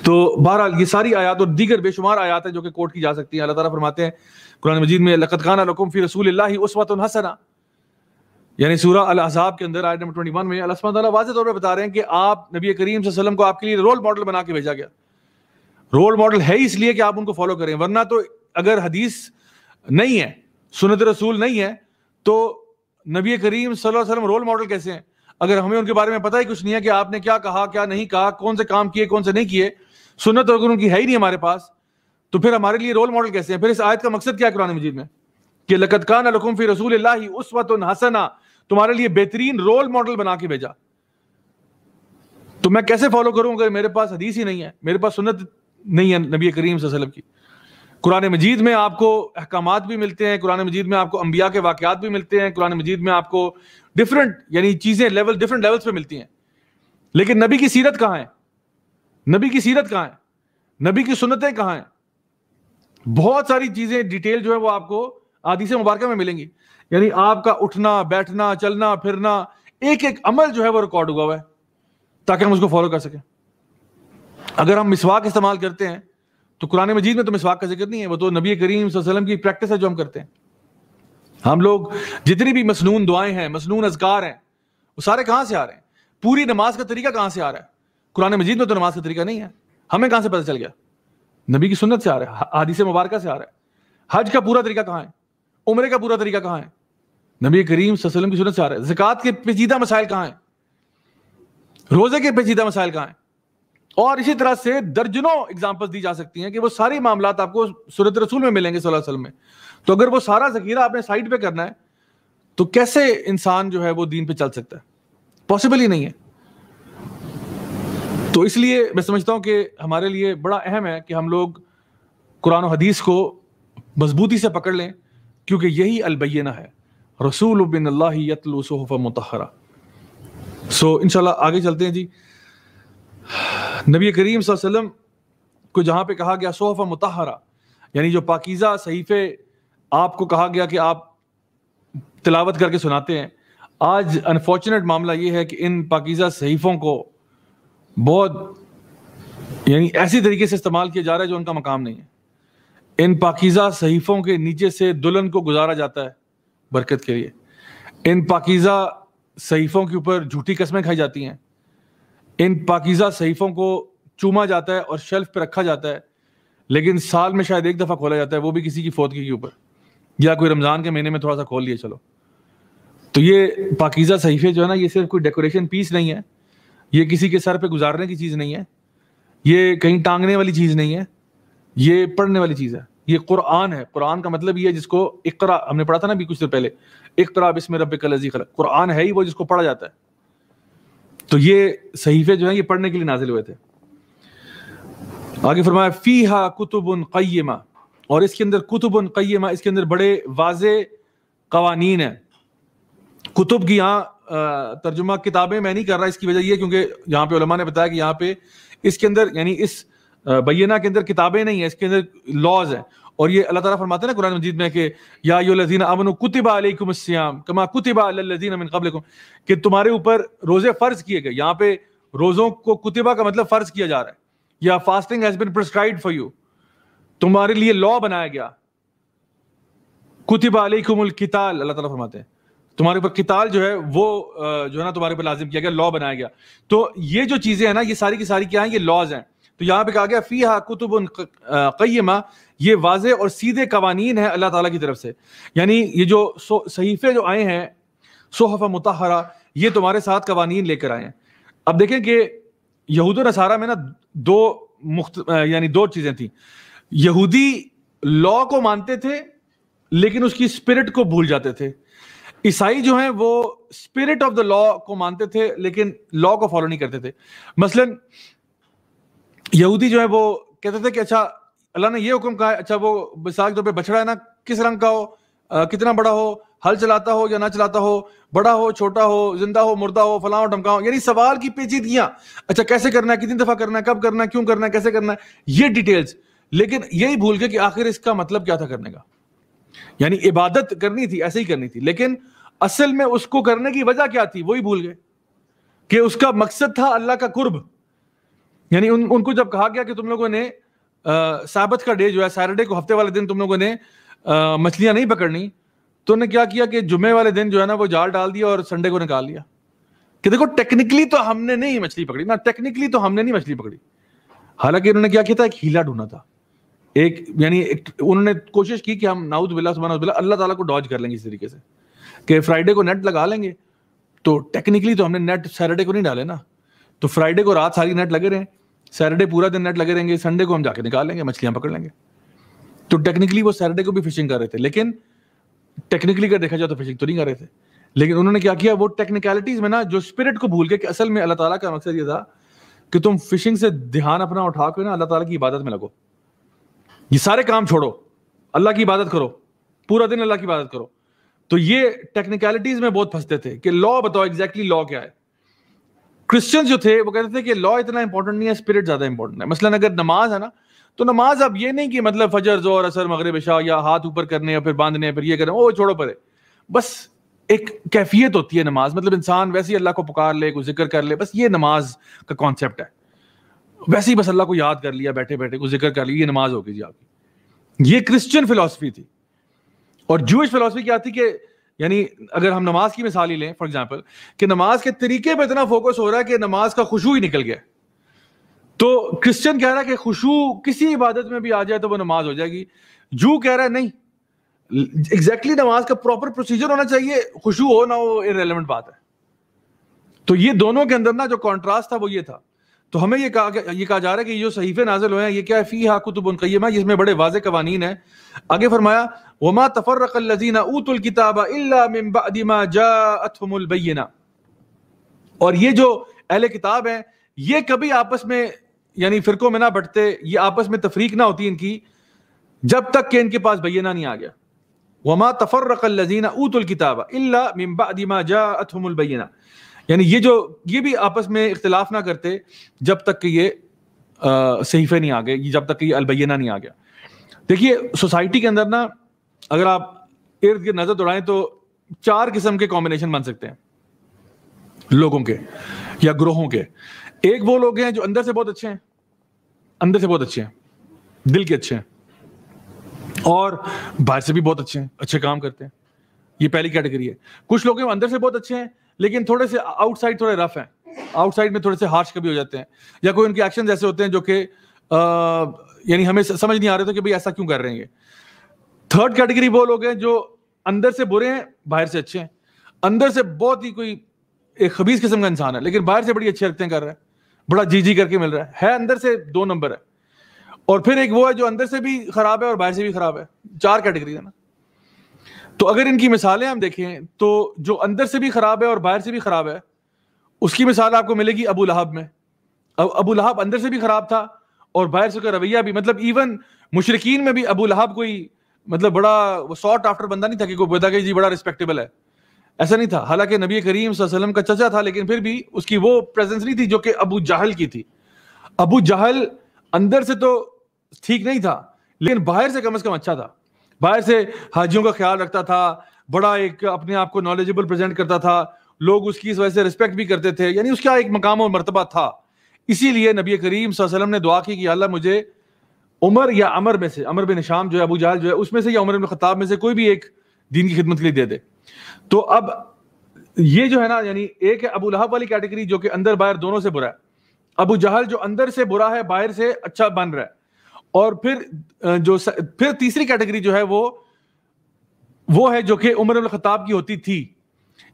तो बहरहाल ये सारी आयात और दीगर बेशुमार आयात है जो कि कोर्ट की जा सकती है अल्लाह ताला फरमाते हैं कुरान मजीद में लक़त खाना रकम फ़ी रसूल हसना यानी सूरह अल अहसाब के अंदर आयत ट्वेंटी वन में अल्लाह वाज तौर पर बता रहे हैं कि आप नबी करीम वसल्लम को आपके लिए रोल मॉडल बना के भेजा गया रोल मॉडल है इसलिए कि आप उनको फॉलो करें वरना तो अगर हदीस नहीं है सुनत रसूल नहीं है तो नबी करीम सलम रोल मॉडल कैसे हैं अगर हमें उनके बारे में पता ही कुछ नहीं है कि आपने क्या कहा क्या नहीं कहा कौन से काम किए कौन से नहीं किए सुनत अगर उनकी है ही नहीं हमारे पास तो फिर हमारे लिए रोल मॉडल कैसे है फिर इस आयत का मकसद क्या है कुरान मजीद में कि लकत खान लकुम फी रसूल उस हसना तुम्हारे लिए बेहतरीन रोल मॉडल बना के भेजा तो मैं कैसे फॉलो करूं अगर मेरे पास हदीस ही नहीं है मेरे पास सुनत नहीं है नबी करीम सलम की कुरान मजीद में आपको अहकाम भी मिलते हैं कुरान मजीद में आपको अम्बिया के वाकत भी मिलते हैं कुरान मजीद में आपको डिफरेंट यानी चीज़ें लेवल डिफरेंट लेवल्स पे मिलती हैं लेकिन नबी की सीरत कहाँ है नबी की सीरत कहाँ है नबी की सुनतें कहाँ हैं बहुत सारी चीजें डिटेल जो है वो आपको आदि से मुबारक में मिलेंगी यानी आपका उठना बैठना चलना फिरना एक एक अमल जो है वो रिकॉर्ड हुआ हुआ है ताकि हम उसको फॉलो कर सकें अगर हम मिसवाक इस्तेमाल करते हैं तो कुरान मजीद में तो मिसवाक का जिक्र नहीं है वो तो नबी करीम वसलम की प्रैक्टिस है जो हम करते हैं हम लोग जितनी भी मसनून दुआएं हैं मसनून अजगार हैं वो सारे कहाँ से आ रहे हैं पूरी नमाज का तरीका कहाँ से आ रहा है कुरान मजीद में तो नमाज का तरीका नहीं है हमें कहाँ से पता चल गया नबी की सुन्नत से आ रहा है से मुबारक से आ रहा है हज का पूरा तरीका कहाँ है उम्र का पूरा तरीका कहाँ है नबी करीम सलम की सुनत से आ रहा है जिकात के पेचीदा मसाइल कहाँ हैं रोज़े के पेचीदा मसाइल कहाँ हैं और इसी तरह से दर्जनों एग्जाम्पल्स दी जा सकती हैं कि वो सारे मामला आपको सूरत रसूल में मिलेंगे वसल्लम में तो अगर वो सारा जखीरा आपने साइड पर करना है तो कैसे इंसान जो है वो दीन पे चल सकता है पॉसिबल ही नहीं है तो इसलिए मैं समझता हूँ कि हमारे लिए बड़ा अहम है कि हम लोग कुरान हदीस को मजबूती से पकड़ लें क्योंकि यही अलबैना है रसूल बिन अल्लाहफ़ मतहरा सो इन आगे चलते हैं जी नबी करीम वसल्लम को जहाँ पे कहा गया सोहफ़ा मतहरा यानी जो पाकिज़ा सहीफ़े आपको कहा गया कि आप तिलावत करके सुनाते हैं आज अनफॉर्चुनेट मामला ये है कि इन पाकिज़ा सहीफ़ों को बहुत यानी ऐसी तरीके से इस्तेमाल किया जा रहा है जो उनका मकाम नहीं है इन पाकिज़ा सहीफ़ों के नीचे से दुल्हन को गुजारा जाता है बरकत के लिए इन पाकिज़ा सहीफ़ों के ऊपर झूठी कस्में खाई जाती हैं इन पाकिज़ा सहीफ़ों को चूमा जाता है और शेल्फ पर रखा जाता है लेकिन साल में शायद एक दफ़ा खोला जाता है वो भी किसी की फौतगी के ऊपर या कोई रमज़ान के महीने में थोड़ा सा खोल लिया चलो तो ये पाकिज़ा सहीफ़े जो है ना ये सिर्फ कोई डेकोरेशन पीस नहीं है ये किसी के सर पे गुजारने की चीज़ नहीं है ये कहीं टांगने वाली चीज़ नहीं है ये पढ़ने वाली चीज़ है ये कुरान है कुरान का मतलब ये है जिसको इकरा हमने पढ़ा था ना भी कुछ देर पहले इकरा इसमें रब कलजी खल कुरान है ही वो जिसको पढ़ा जाता है तो ये सहीफे जो है ये पढ़ने के लिए नाजिल हुए थे आगे फरमाया फ़ी हा कुतुबन कैमा और इसके अंदर कुतुबन कैमा इसके अंदर बड़े वाज कवानीन है कुतुब की यहाँ तर्जुमा किताबें मैं नहीं कर रहा इसकी वजह यह क्योंकि यहाँ पे ने बताया कि यहाँ पे इसके अंदर यानी इस बैना के अंदर किताबें नहीं है इसके अंदर लॉज है और ये अल्लाह ताला फरमाते हैं ना कुरान मजीद में कि या यो लजीन अमन कुतिबा अलैकुम कमा कुतिबा लजीन अमिन कबलकुम कि तुम्हारे ऊपर रोज़े फ़र्ज किए गए यहाँ पे रोज़ों को कुतिबा का मतलब फ़र्ज किया जा रहा है या fasting has been prescribed for you तुम्हारे लिए लॉ बनाया गया कुतिबा अलैकुमुल किताल अल्लाह ताला फरमाते हैं तुम्हारे ऊपर किताल जो है वो जो है ना तुम्हारे ऊपर लाजिम किया गया लॉ बनाया गया तो ये जो चीजें हैं ना ये सारी की सारी क्या है ये लॉज हैं तो यहाँ पे कहा गया फी हा कुतुब कयमा ये वाज और सीधे कवानीन है अल्लाह ताला की तरफ से यानी ये जो सहीफे जो आए हैं सोहफा मुतहरा ये तुम्हारे साथ कवानीन लेकर आए हैं अब देखें कि यहूद नसारा में ना दो मुख्त यानी दो चीज़ें थी यहूदी लॉ को मानते थे लेकिन उसकी स्पिरिट को भूल जाते थे ईसाई जो हैं वो स्पिरिट ऑफ द लॉ को मानते थे लेकिन लॉ को फॉलो नहीं करते थे मसलन यहूदी जो है वो कहते थे कि अच्छा अल्लाह ने ये हुक्म कहा है अच्छा वो मिसाल के तौर पर बछड़ा है ना किस रंग का हो आ, कितना बड़ा हो हल चलाता हो या ना चलाता हो बड़ा हो छोटा हो जिंदा हो मुर्दा हो फलां हो ढमका हो यानी सवाल की पेचीदगियां अच्छा कैसे करना है कितनी दफा करना है कब करना है क्यों करना है कैसे करना है ये डिटेल्स लेकिन यही भूल गए कि आखिर इसका मतलब क्या था करने का यानी इबादत करनी थी ऐसे ही करनी थी लेकिन असल में उसको करने की वजह क्या थी वही भूल गए कि उसका मकसद था अल्लाह का कुर्ब यानी उन, उनको जब कहा गया कि तुम लोगों ने साबत का डे जो है सैटरडे को हफ्ते वाले दिन तुम लोगों ने मछलियां नहीं पकड़नी तो उन्होंने क्या किया कि जुमे वाले दिन जो है ना वो जाल डाल दिया और संडे को निकाल लिया कि देखो टेक्निकली तो हमने नहीं मछली पकड़ी ना टेक्निकली तो हमने नहीं मछली पकड़ी हालांकि उन्होंने क्या किया था एक हीला ढूंढा था एक यानी उन्होंने कोशिश की कि हम नाउद बिल्ला सुबह अल्लाह ताला को डॉज कर लेंगे इस तरीके से कि फ्राइडे को नेट लगा लेंगे तो टेक्निकली तो हमने नेट सैटरडे को नहीं डाले ना तो फ्राइडे को रात सारी नेट लगे रहें सैटरडे पूरा दिन नेट लगे रहेंगे संडे को हम जाके निकाल लेंगे मछलियाँ पकड़ लेंगे तो टेक्निकली वो सैटरडे को भी फिशिंग कर रहे थे लेकिन टेक्निकली अगर देखा जाए तो फिशिंग तो नहीं कर रहे थे लेकिन उन्होंने क्या किया वो टेक्निकलिटीज में ना जो स्पिरिट को भूल के कि असल में अल्लाह ताला का मकसद ये था कि तुम फिशिंग से ध्यान अपना उठा के ना अल्लाह ताला की इबादत में लगो ये सारे काम छोड़ो अल्लाह की इबादत करो पूरा दिन अल्लाह की इबादत करो तो ये टेक्निकलिटीज में बहुत फंसते थे कि लॉ बताओ एग्जैक्टली लॉ क्या है क्रिश्चियंस जो थे वो कहते थे कि लॉ इतना इंपॉर्टेंट नहीं है स्पिरिट ज्यादा इंपॉर्टेंट है मसलन अगर नमाज है ना तो नमाज अब ये नहीं कि मतलब फजर जोर असर मगरब शाह या हाथ ऊपर करने या फिर बांधने फिर ये करने वो छोड़ो परे बस एक कैफियत होती है नमाज मतलब इंसान वैसे ही अल्लाह को पुकार ले को जिक्र कर ले बस ये नमाज का कॉन्सेप्ट है वैसे ही बस अल्लाह को याद कर लिया बैठे बैठे को जिक्र कर लिया ये नमाज होगी जी आपकी ये क्रिश्चियन फिलोसफी थी और जूश फिलोसफी क्या थी कि यानी अगर हम नमाज की मिसाल ही लें फॉर एग्जाम्पल कि नमाज के तरीके पर इतना फोकस हो रहा है कि नमाज का खुशू ही निकल गया तो क्रिश्चियन कह रहा है कि खुशू किसी इबादत में भी आ जाए तो वह नमाज हो जाएगी जू कह रहा है नहीं एग्जैक्टली exactly नमाज का प्रॉपर प्रोसीजर होना चाहिए खुशू हो ना हो इरेलीवेंट बात है तो ये दोनों के अंदर ना जो कॉन्ट्रास्ट था वो ये था तो हमें ये कहा ये कहा जा रहा है कि जो सहीफे नाजिल हुए हैं ये क्या है फ़ी हा उन क़य्यमा जिसमें बड़े वाज कवानीन है आगे फरमाया वमा तफ़र्रक़ल्लज़ीना ऊतुल किताब इल्ला मिन मा जाअतहुमुल और ये जो अहले किताब है ये कभी आपस में यानी फ़िरक़ों में ना बटते ये आपस में तफरीक ना होती इनकी जब तक के इनके पास बैना नहीं आ गया वमा तफ़र्रक़ल्लज़ीना ऊतुल किताब इल्ला मिन बअदि मा जाअतहुमुल यानी ये जो ये भी आपस में इख्तलाफ ना करते जब तक कि ये सहीफे नहीं आ गए जब तक कि ये अलबैना नहीं आ गया देखिए सोसाइटी के अंदर ना अगर आप इर्द गिर्द नजर दौड़ाएं तो चार किस्म के कॉम्बिनेशन बन सकते हैं लोगों के या ग्रोहों के एक वो लोग हैं जो अंदर से बहुत अच्छे हैं अंदर से बहुत अच्छे हैं दिल के अच्छे हैं और बाहर से भी बहुत अच्छे हैं अच्छे काम करते हैं ये पहली कैटेगरी है कुछ लोग हैं अंदर से बहुत अच्छे हैं लेकिन थोड़े से आउटसाइड थोड़े रफ हैं आउटसाइड में थोड़े से हार्श कभी हो जाते हैं या कोई उनके एक्शन ऐसे होते हैं जो कि यानी हमें समझ नहीं आ रहे थे कि भाई ऐसा क्यों कर रहे हैं ये थर्ड कैटेगरी वो लोग हैं जो अंदर से बुरे हैं बाहर से अच्छे हैं अंदर से बहुत ही कोई एक खबीज किस्म का इंसान है लेकिन बाहर से बड़ी अच्छी हरकतें कर रहे हैं बड़ा जी जी करके मिल रहा है है अंदर से दो नंबर है और फिर एक वो है जो अंदर से भी खराब है और बाहर से भी खराब है चार कैटेगरी है ना तो अगर इनकी मिसालें हम देखें तो जो अंदर से भी खराब है और बाहर से भी खराब है उसकी मिसाल आपको मिलेगी अबू लहाब में अब अबू लहाब अंदर से भी खराब था और बाहर से का रवैया भी मतलब इवन मुशरकिन में भी अबू लहाब कोई मतलब बड़ा शॉर्ट आफ्टर बंदा नहीं था कि कोई बता कि जी बड़ा रिस्पेक्टेबल है ऐसा नहीं था हालांकि नबी करीम वसल्लम का चचा था लेकिन फिर भी उसकी वो प्रेजेंस नहीं थी जो कि अबू जहल की थी अबू जहल अंदर से तो ठीक नहीं था लेकिन बाहर से कम अज कम अच्छा था बाहर से हाजियों का ख्याल रखता था बड़ा एक अपने आप को नॉलेजेबल प्रेजेंट करता था लोग उसकी इस वजह से रिस्पेक्ट भी करते थे यानी उसका एक मकाम और मरतबा था इसीलिए नबी करीम वसल्लम ने दुआ की कि अल्लाह मुझे उमर या अमर में से अमर बिन शाम जो है अबू जहल जो है उसमें से या उमर बिन खताब में से कोई भी एक दीन की खिदमत के लिए दे दे तो अब ये जो है ना यानी एक है अबू लहब वाली कैटेगरी जो कि अंदर बाहर दोनों से बुरा है अबू जहल जो अंदर से बुरा है बाहर से अच्छा बन रहा है और फिर जो फिर तीसरी कैटेगरी जो है वो वो है जो कि उमर खताब की होती थी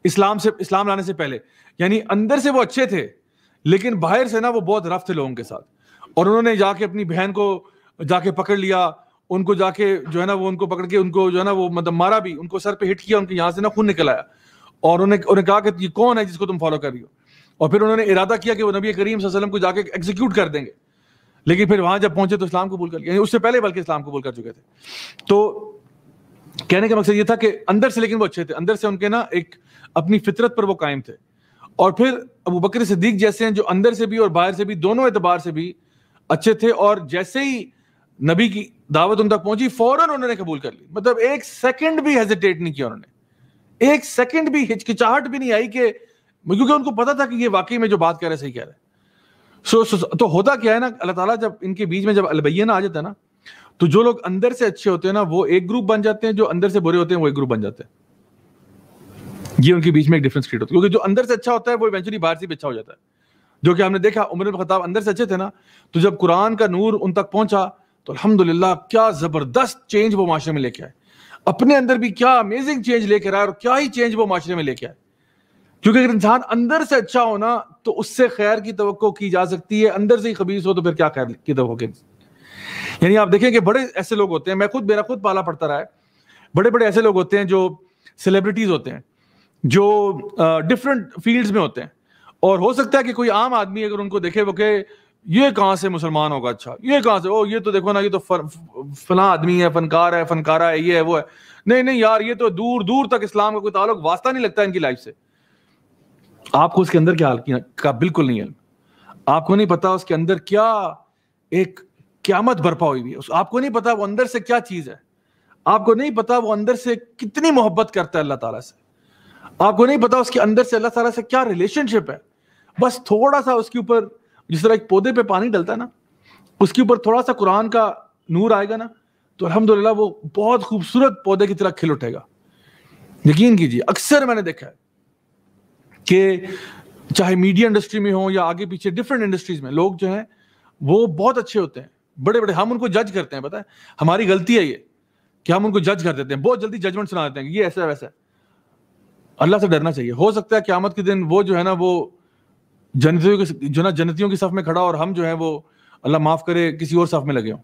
इस्लाम से इस्लाम लाने से पहले यानी अंदर से वो अच्छे थे लेकिन बाहर से ना वो बहुत रफ थे लोगों के साथ और उन्होंने जाके अपनी बहन को जाके पकड़ लिया उनको जाके जो है ना वो उनको पकड़ के उनको जो है ना वो मतलब मारा भी उनको सर पे हिट किया उनके यहाँ से ना खून निकल आया और उन्होंने उन्हें कहा कि ये कौन है जिसको तुम फॉलो कर रही हो और फिर उन्होंने इरादा किया कि वो नबी करीम वसल्लम को जाके एग्जीक्यूट कर देंगे लेकिन फिर वहां जब पहुंचे तो इस्लाम कबूल कर लिया उससे पहले बल्कि इस्लाम कबूल कर चुके थे तो कहने का मकसद ये था कि अंदर से लेकिन वो अच्छे थे अंदर से उनके ना एक अपनी फितरत पर वो कायम थे और फिर अबू बकर सिद्दीक जैसे हैं जो अंदर से भी और बाहर से भी दोनों एतबार से भी अच्छे थे और जैसे ही नबी की दावत उन तक पहुंची फौरन उन्होंने कबूल कर ली मतलब एक सेकंड भी हेजिटेट नहीं किया उन्होंने एक सेकंड भी हिचकिचाहट भी नहीं आई कि क्योंकि उनको पता था कि ये वाकई में जो बात कर रहे सही कह रहे हैं सो so, so, तो होता क्या है ना अल्लाह ताला जब इनके बीच में जब अलबैया ना आ जाता है ना तो जो लोग अंदर से अच्छे होते हैं ना वो एक ग्रुप बन जाते हैं जो अंदर से बुरे होते हैं वो एक ग्रुप बन जाते हैं ये उनके बीच में एक डिफरेंस क्रिएट होता है क्योंकि जो अंदर से अच्छा होता है वो इवेंचुअली बाहर से भी अच्छा हो जाता है जो कि हमने देखा उमर खताब अंदर से अच्छे थे ना तो जब कुरान का नूर उन तक पहुंचा तो अलहमदुल्ला क्या जबरदस्त चेंज वो माशरे में लेके आए अपने अंदर भी क्या अमेजिंग चेंज लेकर आए और क्या ही चेंज वो माशरे में लेके आए क्योंकि अगर इंसान अंदर से अच्छा हो ना तो उससे खैर की तो की जा सकती है अंदर से ही खबीस हो तो फिर क्या खैर की तो यानी आप देखें कि बड़े ऐसे लोग होते हैं मैं खुद मेरा खुद पाला पड़ता रहा है बड़े बड़े ऐसे लोग होते हैं जो सेलिब्रिटीज होते हैं जो डिफरेंट फील्ड्स में होते हैं और हो सकता है कि कोई आम आदमी अगर उनको देखे वो के ये कहाँ से मुसलमान होगा अच्छा ये कहाँ से ओ ये तो देखो ना ये तो फला आदमी है फनकार है फनकारा है ये है वो है नहीं नहीं यार ये तो दूर दूर तक इस्लाम का कोई ताल्लुक वास्ता नहीं लगता इनकी लाइफ से आपको उसके अंदर क्या हाल का बिल्कुल नहीं है आपको नहीं पता उसके अंदर क्या एक क्यामत बर्पा हुई हुई है आपको नहीं पता वो अंदर से क्या चीज है आपको नहीं पता वो अंदर से कितनी मोहब्बत करता है अल्लाह ताला से आपको नहीं पता उसके अंदर से अल्लाह ताला से क्या रिलेशनशिप है बस थोड़ा सा उसके ऊपर जिस तरह एक पौधे पे पानी डलता है ना उसके ऊपर थोड़ा सा कुरान का नूर आएगा ना तो अलहमदुल्ला वो बहुत खूबसूरत पौधे की तरह खिल उठेगा यकीन कीजिए अक्सर मैंने देखा है कि चाहे मीडिया इंडस्ट्री में हो या आगे पीछे डिफरेंट इंडस्ट्रीज में लोग जो हैं वो बहुत अच्छे होते हैं बड़े बड़े हम उनको जज करते हैं पता है हमारी गलती है ये कि हम उनको जज कर देते हैं बहुत जल्दी जजमेंट सुना देते हैं ये ऐसा वैसा अल्लाह से डरना चाहिए हो सकता है क्यामत के दिन वो जो है ना वो जनतियों के जो ना जनतियों की सफ में खड़ा और हम जो है वो अल्लाह माफ़ करे किसी और सफ में लगे हों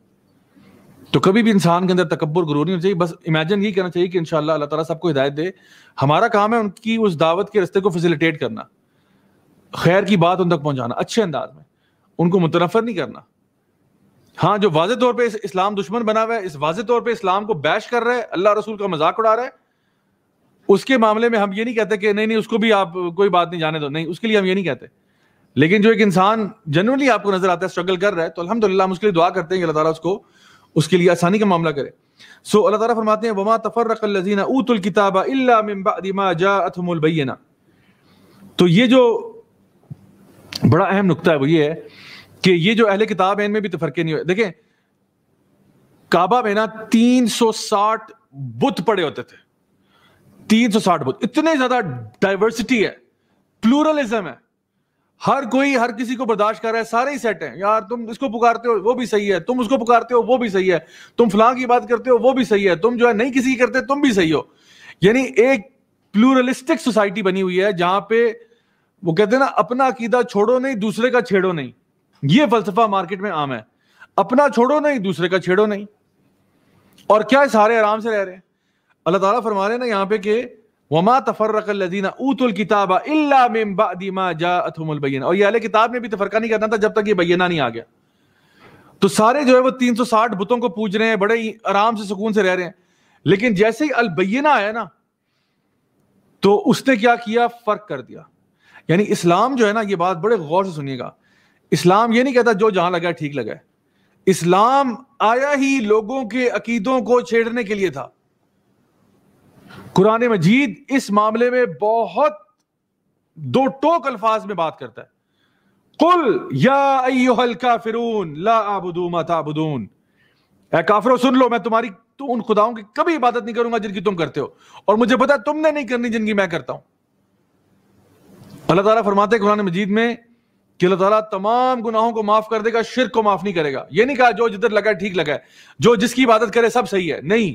तो कभी भी इंसान के अंदर तकबर गुरू नहीं होना चाहिए बस इमेजिन यही करना चाहिए कि इनशाला अल्लाह ताला सबको हिदायत दे हमारा काम है उनकी उस दावत के रस्ते को फैसिलिटेट करना खैर की बात उन तक पहुंचाना अच्छे अंदाज में उनको मुतनफर नहीं करना हाँ जो वाज तौर पर इस्लाम दुश्मन बना हुआ है इस वाज तौर पर इस्लाम को बैश कर रहा है अल्लाह रसूल का मजाक उड़ा रहा है उसके मामले में हम ये नहीं कहते कि नहीं नहीं उसको भी आप कोई बात नहीं जाने दो नहीं उसके लिए हम ये नहीं कहते लेकिन जो एक इंसान जनरली आपको नजर आता है स्ट्रगल कर रहा है तो अलहमदिल्ला हम उसके लिए दुआ करते हैं कि अल्लाह ताला उसको उसके लिए आसानी का मामला करे सो अल्लाह ताला फरमाते हैं वमा तफर्रकल्लजीना ऊतुल किताबा इल्ला तो ये जो बड़ा अहम नुकता है वो ये है कि ये जो अहले किताब है इनमें भी तफरके तो नहीं हुए देखें काबा में ना 360 बुत पड़े होते थे 360 बुत इतने ज्यादा डाइवर्सिटी है प्लूरलिज्म है हर कोई हर किसी को बर्दाश्त कर रहा है सारे ही सेट हैं यार तुम इसको पुकारते हो वो भी सही है तुम उसको पुकारते हो वो भी सही है तुम फलां की बात करते हो वो भी सही है तुम जो है नहीं किसी की करते तुम भी सही हो यानी एक प्लूरलिस्टिक सोसाइटी बनी हुई है जहां पे वो कहते हैं ना अपना अकीदा छोड़ो नहीं दूसरे का छेड़ो नहीं ये फलसफा मार्केट में आम है अपना छोड़ो नहीं दूसरे का छेड़ो नहीं और क्या सारे आराम से रह रहे हैं अल्लाह ताला फरमा रहे हैं ना यहाँ पे कि वमा तफरक लदीना ऊतुल किताब जातमबैन और ये अले किताब में भी तफरका नहीं करना था जब तक ये बैना नहीं आ गया तो सारे जो है वो 360 बुतों को पूज रहे हैं बड़े ही आराम से सुकून से रह रहे हैं लेकिन जैसे ही अलबैना आया ना तो उसने क्या किया फर्क कर दिया यानी इस्लाम जो है ना ये बात बड़े गौर से सुनिएगा इस्लाम ये नहीं कहता जो जहां लगा ठीक लगा इस्लाम आया ही लोगों के अकीदों को छेड़ने के लिए था कुरान मजीद इस मामले में बहुत दो टोक अल्फाज में बात करता है कुल या फिरून ला आबुदू सुन लो मैं तुम्हारी तो उन खुदाओं की कभी इबादत नहीं करूंगा जिनकी तुम करते हो और मुझे पता तुमने नहीं करनी जिनकी मैं करता हूं अल्लाह ताला फरमाते कुरान मजीद में कि अल्लाह ताला तमाम गुनाहों को माफ कर देगा शिर को माफ नहीं करेगा ये नहीं कहा जो जिधर लगा ठीक लगा जो जिसकी इबादत करे सब सही है नहीं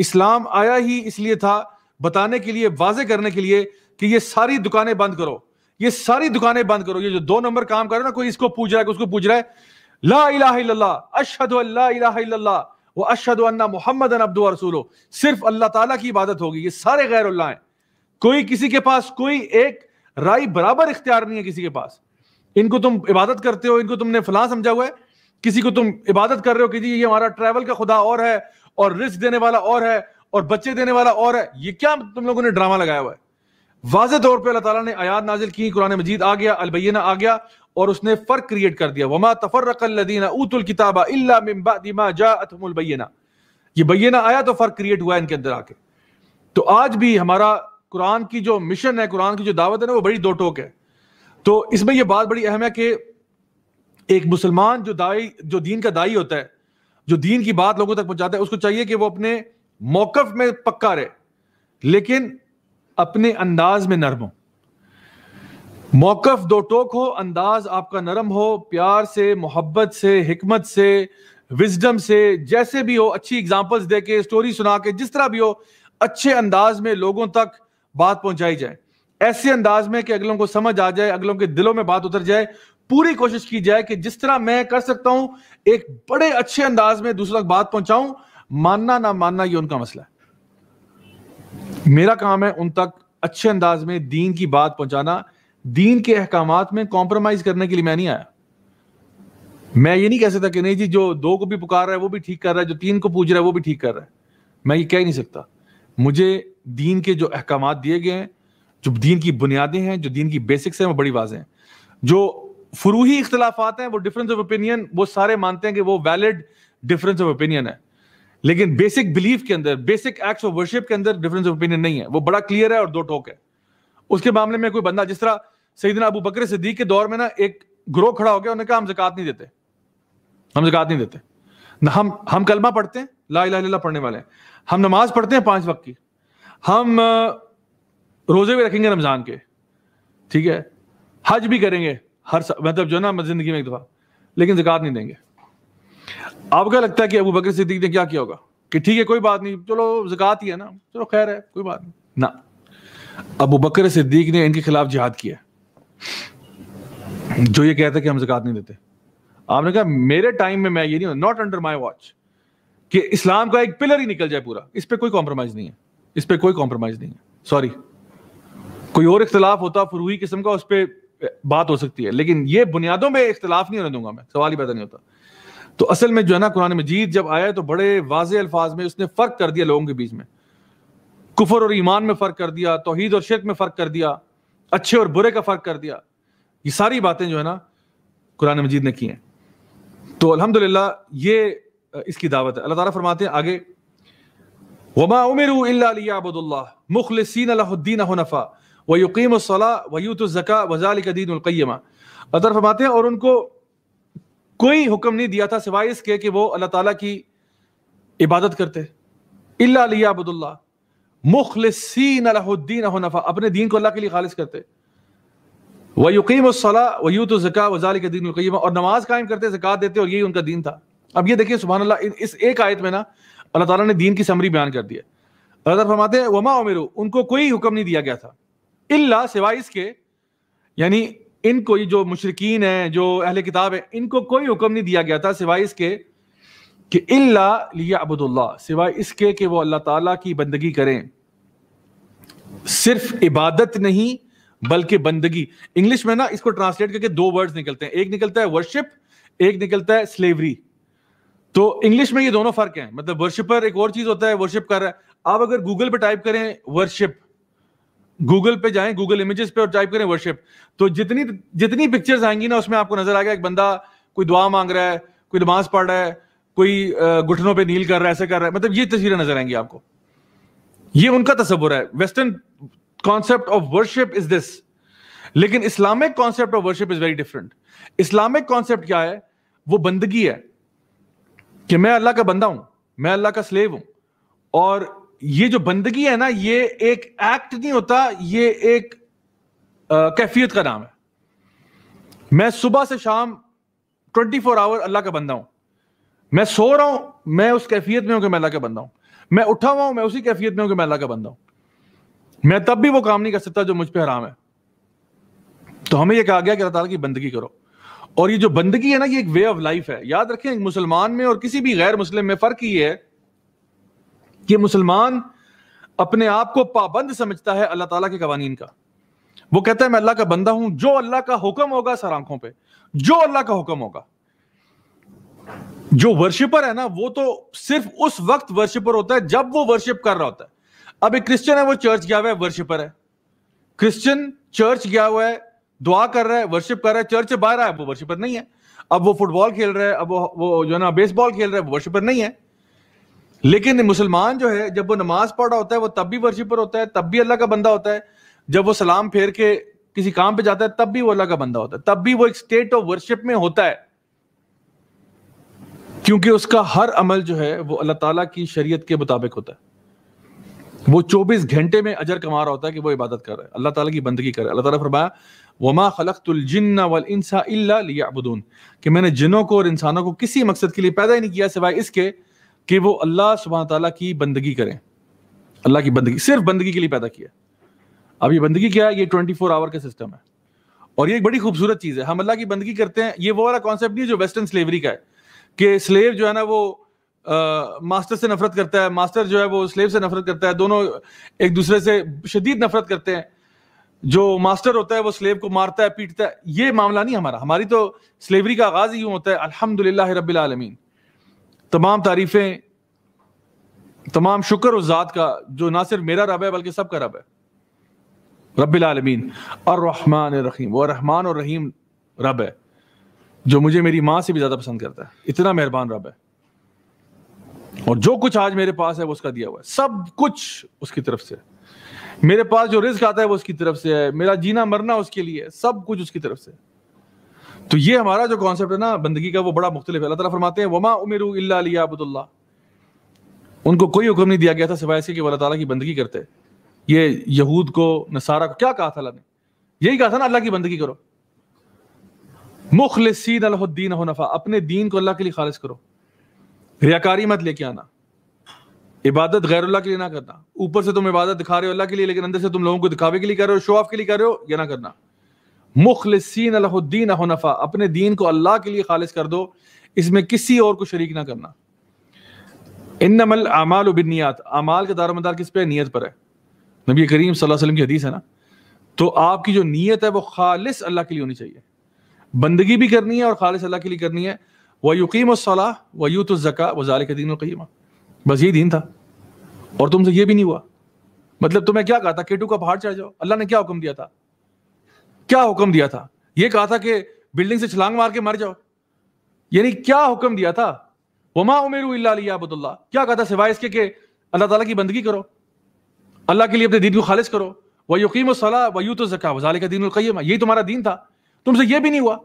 इस्लाम आया ही इसलिए था बताने के लिए वाजे करने के लिए कि ये सारी दुकानें बंद करो ये सारी दुकानें बंद करो ये जो दो नंबर काम कर रहे ना कोई इसको पूछ रहा है उसको पूछ रहा है ला वो मोहम्मद सिर्फ अल्लाह ताला की इबादत होगी ये सारे गैर अल्लाह हैं कोई किसी के पास कोई एक राय बराबर इख्तियार नहीं है किसी के पास इनको तुम इबादत करते हो इनको तुमने फलां समझा हुआ है किसी को तुम इबादत कर रहे हो कि जी ये हमारा ट्रैवल का खुदा और है और रिस्क देने वाला और है और बच्चे देने वाला और है ये क्या तुम लोगों ने ड्रामा लगाया हुआ है वाज तौर पर अल्लाह ने आयात नाजिल की कुरान मजीद आ गया अलबैना आ गया और उसने फर्क क्रिएट कर दिया वमा तफरकदीना उतुल किताबा जाबैना ये बैना आया तो फर्क क्रिएट हुआ इनके अंदर आके तो आज भी हमारा कुरान की जो मिशन है कुरान की जो दावत है ना वो बड़ी दो टोक है तो इसमें यह बात बड़ी अहम है कि एक मुसलमान जो दाई जो दीन का दाई होता है जो दीन की बात लोगों तक पहुंचाता है उसको चाहिए कि वो अपने मौकफ में पक्का रहे लेकिन अपने अंदाज में नरम हो मौकफ दो टोक हो अंदाज आपका नरम हो प्यार से मोहब्बत से हमत से विजडम से जैसे भी हो अच्छी एग्जाम्पल्स दे के स्टोरी सुना के जिस तरह भी हो अच्छे अंदाज में लोगों तक बात पहुंचाई जाए ऐसे अंदाज में कि अगलों को समझ आ जाए अगलों के दिलों में बात उतर जाए पूरी कोशिश की जाए कि जिस तरह मैं कर सकता हूं एक बड़े अच्छे अंदाज में दूसरों तक बात पहुंचाऊं मानना ना मानना ये उनका मसला है मेरा काम है उन तक अच्छे अंदाज में दीन की बात पहुंचाना दीन के अहकाम में कॉम्प्रोमाइज करने के लिए मैं नहीं आया मैं ये नहीं कह सकता कि नहीं जी जो दो को भी पुकार रहा है वो भी ठीक कर रहा है जो तीन को पूछ रहा है वो भी ठीक कर रहा है मैं ये कह नहीं सकता मुझे दीन के जो अहकाम दिए गए हैं जो दीन की बुनियादें हैं जो दीन की बेसिक्स हैं वो बड़ी वाजें हैं जो फरूही इख्तलाफात हैं वो डिफरेंस ऑफ ओपिनियन वो सारे मानते हैं कि वो वैलिड डिफरेंस ऑफ ओपिनियन है लेकिन बेसिक बिलीफ के अंदर बेसिक एक्ट ऑफ वर्शिप के अंदर डिफरेंस ऑफ ओपिनियन नहीं है वो बड़ा क्लियर है और दो टोक है उसके मामले में कोई बंदा जिस तरह सईदना अबू बकर सिद्दीक के दौर में ना एक ग्रोह खड़ा हो गया उन्होंने कहा हम जक़ात नहीं देते हम जक़ात नहीं देते ना हम हम कलमा पढ़ते हैं ला ला पढ़ने वाले हैं हम नमाज पढ़ते हैं पांच वक्त की हम रोजे भी रखेंगे रमजान के ठीक है हज भी करेंगे हर मतलब जो है ना जिंदगी में एक दफ़ा लेकिन जिकात नहीं देंगे आपको क्या लगता है कि अबू बकर सिद्दीक ने क्या किया होगा कि ठीक है कोई बात नहीं चलो जिकात ही है ना चलो खैर है कोई बात नहीं ना अबू बकर सिद्दीक ने इनके खिलाफ जिहाद किया जो ये कहता है कि हम जिकात नहीं देते आपने कहा मेरे टाइम में मैं ये नहीं नॉट अंडर माई वॉच कि इस्लाम का एक पिलर ही निकल जाए पूरा इस पर कोई कॉम्प्रोमाइज़ नहीं है इस पर कोई कॉम्प्रोमाइज़ नहीं है सॉरी कोई और इख्तलाफ होता फरूही किस्म का उस पर बात हो सकती है लेकिन ये बुनियादों में इख्तलाफ नहीं होने दूंगा मैं सवाल ही पैदा नहीं होता तो असल में जो है ना कुरान मजीद जब आया तो बड़े वाज अल्फाज में उसने फ़र्क कर दिया लोगों के बीच में कुफर और ईमान में फ़र्क कर दिया तोहद और शिरक में फ़र्क कर दिया अच्छे और बुरे का फ़र्क कर दिया ये सारी बातें जो है ना कुरान मजीद ने की हैं तो अल्हम्दुलिल्लाह ये इसकी दावत है अल्लाह ताला फरमाते हैं आगे वमा उमर अबुदुल्ला मुखलसिन अलाउद्दीन हनफ़ा व यकीम सला वयूतज़का वज़ालदीनकैमा अदर फरमाते हैं और उनको कोई हुक्म नहीं दिया था सिवाय इसके कि वो अल्लाह ताला की इबादत करते अल्लाबुल्ला मुखलसिन अपने दीन को अल्लाह के लिए खालिज करते व यकीम सला वयूत ज़का वज़ालदीनकैमा और नमाज कायम करते जक़ात देते और यही उनका दीन था अब ये देखिए सुबह इस एक आयत में ना अल्लाह ताला ने दीन की समरी बयान कर दिया फरमाते हैं वमा उमेरू उनको कोई हुक्म नहीं दिया गया था इल्ला सिवाय इसके यानी इनको जो मुशरकिन है जो अहले किताब है इनको कोई हुक्म नहीं दिया गया था सिवाय इसके कि इल्ला लिया अबुदुल्ला सिवाय इसके कि वो अल्लाह ताला की बंदगी करें सिर्फ इबादत नहीं बल्कि बंदगी इंग्लिश में ना इसको ट्रांसलेट करके दो वर्ड्स निकलते हैं एक निकलता है वर्शिप एक निकलता है स्लेवरी तो इंग्लिश में ये दोनों फर्क हैं मतलब वर्शिपर एक और चीज होता है वर्शिप कर रहा है आप अगर गूगल पे टाइप करें वर्शिप गूगल पे जाएं गूगल इमेजेस पे और टाइप करें वर्शिप तो जितनी जितनी पिक्चर्स आएंगी ना उसमें आपको नजर आएगा एक बंदा कोई दुआ मांग रहा है कोई नमाज पढ़ रहा है कोई घुटनों पे नील कर रहा है ऐसे कर रहा है मतलब ये तस्वीरें नजर आएंगी आपको ये उनका तस्वुर है western concept of worship is this लेकिन Islamic concept of worship is very different Islamic concept क्या है वो बंदगी है कि मैं अल्लाह का बंदा हूं मैं अल्लाह का स्लेव हूं और ये जो बंदगी है ना ये एक एक्ट नहीं होता ये एक आ, कैफियत का नाम है मैं सुबह से शाम 24 फोर आवर अल्लाह का बंदा हूं मैं सो रहा हूं मैं उस कैफियत में हूं कि मैं अल्लाह का बंदा हूं मैं उठा हुआ हूं मैं उसी कैफियत में हूं कि मैं अल्लाह का बंदा हूं मैं तब भी वो काम नहीं कर सकता जो मुझ पर हराम है तो हमें यह कहा गया कि अल्लाह की बंदगी करो और ये जो बंदगी है ना ये एक वे ऑफ लाइफ है याद रखें मुसलमान में और किसी भी गैर मुस्लिम में फर्क ये है कि मुसलमान अपने आप को पाबंद समझता है अल्लाह ताला के कवानीन का वो कहता है मैं अल्लाह का बंदा हूं जो अल्लाह का हुक्म होगा सर आंखों पर जो अल्लाह का हुक्म होगा जो वर्शिपर है ना वो तो सिर्फ उस वक्त वर्शिपर होता है जब वो वर्शिप कर रहा होता है अब एक क्रिश्चियन है वो चर्च गया हुआ है वर्शिपर है क्रिश्चियन चर्च गया हुआ है दुआ कर रहा है वर्शिप कर रहा है चर्च से बाहर आया वो वर्शिपर नहीं है अब वो फुटबॉल खेल रहा है अब वो, वो जो है ना बेसबॉल खेल रहा है वो वर्शिपर नहीं है लेकिन मुसलमान जो है जब वो नमाज पढ़ रहा होता है वो तब भी वर्शिपर होता है तब भी अल्लाह का बंदा होता है जब वो सलाम फेर के किसी काम पे जाता है तब भी वो अल्लाह का बंदा होता है तब भी वो एक स्टेट ऑफ वर्शिप में होता है क्योंकि उसका हर अमल जो है वो अल्लाह ताला की शरीयत के मुताबिक होता है वो चौबीस घंटे में अजर कमा रहा होता है कि वो इबादत कर रहा है अल्लाह ताला की बंदगी कर रहा है अल्लाह ताला फरमाया वमा खलकतुलजिन्ना वल इंसा इल्ला लियाबुदून कि मैंने जिनों को और इंसानों को किसी मकसद के लिए पैदा ही नहीं किया सिवाय इसके कि वो अल्लाह सुबह तला की बंदगी करें अल्लाह की बंदगी सिर्फ बंदगी के लिए पैदा किया अब ये बंदगी क्या है ये ट्वेंटी फोर आवर का सिस्टम है और ये एक बड़ी खूबसूरत चीज़ है हम अल्लाह की बंदगी करते हैं ये वो वाला कॉन्सेप्ट नहीं है जो वेस्टर्न स्लेवरी का है कि स्लेव जो है ना वो आ, मास्टर से नफरत करता है मास्टर जो है वो स्लेव से नफरत करता है दोनों एक दूसरे से शदीद नफरत करते हैं जो मास्टर होता है वो स्लेव को मारता है पीटता है ये मामला नहीं हमारा हमारी तो स्लेवरी का आगाज़ ही यूँ होता है अलहमदिल्ला रबीआलमीन तमाम तारीफें तमाम शुक्र उस ज़ात का जो ना सिर्फ मेरा रब है बल्कि सबका रब है रबालमीन और रहमान रहीम वो रहमान और रहीम रब है जो मुझे मेरी माँ से भी ज़्यादा पसंद करता है इतना मेहरबान रब है और जो कुछ आज मेरे पास है वो उसका दिया हुआ है सब कुछ उसकी तरफ से मेरे पास जो रिस्क आता है वो उसकी तरफ से है मेरा जीना मरना उसके लिए है सब कुछ उसकी तरफ से है तो ये हमारा जो कॉन्सेप्ट है ना बंदगी का वो बड़ा मुख्तलिफ है अल्लाह फरमाते हैं वमा उमिर अबुदुल्ला उनको कोई हुक्म नहीं दिया गया था सिवाय इसके कि अल्लाह ताला की बंदगी करते ये यहूद को नसारा को क्या कहा था अल्लाह ने यही कहा था ना अल्लाह की बंदगी करो मुखल अलहुद्दीन हनफा अपने दीन को अल्लाह के लिए खालिज करो रियाकारी मत लेके आना इबादत गैरुल्ला के लिए ना करना ऊपर से तुम इबादत दिखा रहे हो अल्लाह के लिए लेकिन अंदर से तुम लोगों को दिखावे के लिए कर रहे हो शो ऑफ के लिए कर रहे हो यह ना करना मुखलसिन अलहुद्दीन हनफा अपने दीन को अल्लाह के लिए खालिज कर दो इसमें किसी और को शरीक ना करना इन अमल अमाल बिनियात अमाल का दारदार किस पे नीयत पर है नबी करीम वसल्लम की हदीस है ना तो आपकी जो नीयत है वो खालिस अल्लाह के लिए होनी चाहिए बंदगी भी करनी है और खालिस अल्लाह के लिए करनी है व यकीम सलाह व यूत ज़का व ज़ाल दीन क़ीमा बस ये दीन था और तुमसे ये भी नहीं हुआ मतलब तुम्हें क्या कहा था केटू का पहाड़ चढ़ जाओ अल्लाह ने क्या हुक्म दिया था क्या हुक्म दिया था यह कहा था कि बिल्डिंग से छलांग मार के मर जाओ यानी क्या हुक्म दिया था वमा उमेर अलियाबुल्ला क्या कहा था सिवाय इसके अल्लाह ताला की बंदगी करो अल्लाह के लिए अपने दीन को खालिश करो वह यकीम सलाह वयू तो जका वजाल दीन कयम यही तुम्हारा दीन था तुमसे यह भी नहीं हुआ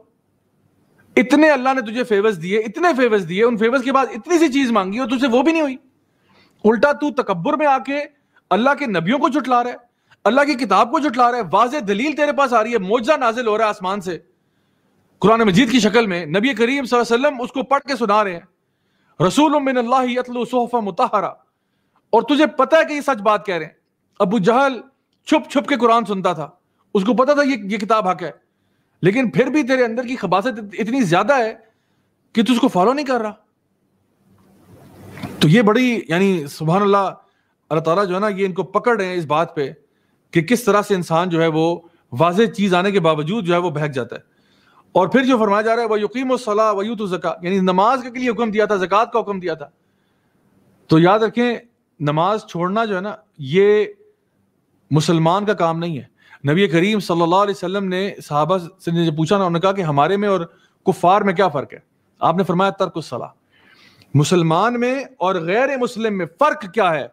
इतने अल्लाह ने तुझे फेवर्स दिए इतने फेवर्स दिए उन फेवर्स के बाद इतनी सी चीज मांगी और तुझसे वो भी नहीं हुई उल्टा तू तकबर में आके अल्लाह के नबियों को चुटला रहा है अल्लाह की किताब को जुटला रहा है वाज दलील तेरे पास आ रही है मोजा नाजिल हो रहा है आसमान से कुरान मजीद की शक्ल में नबी करीम सल्लम उसको पढ़ के सुना रहे हैं रसूल मिन और तुझे पता है कि ये सच बात कह रहे हैं अबू जहल छुप छुप के कुरान सुनता था उसको पता था ये ये किताब हक है लेकिन फिर भी तेरे अंदर की खबासत इतनी ज्यादा है कि तू उसको फॉलो नहीं कर रहा तो ये बड़ी यानी सुबह अल्लाह अल्लाह तला जो है ना ये इनको पकड़ रहे हैं इस बात पर कि किस तरह से इंसान जो है वो वाज चीज़ आने के बावजूद जो है वो बहक जाता है और फिर जो फरमाया जा रहा है वह यकीम सलाह तो ज़क़ा यानी नमाज के लिए हुक्म दिया था जक़ात का हुक्म दिया था तो याद रखें नमाज छोड़ना जो है ना ये मुसलमान का काम नहीं है नबी करीम सल्लल्लाहु अलैहि वसल्लम ने सहाबा से जब पूछा ना उन्होंने कहा कि हमारे में और कुफार में क्या फ़र्क है आपने फरमाया तर्क सलाह मुसलमान में और गैर मुस्लिम में फ़र्क क्या है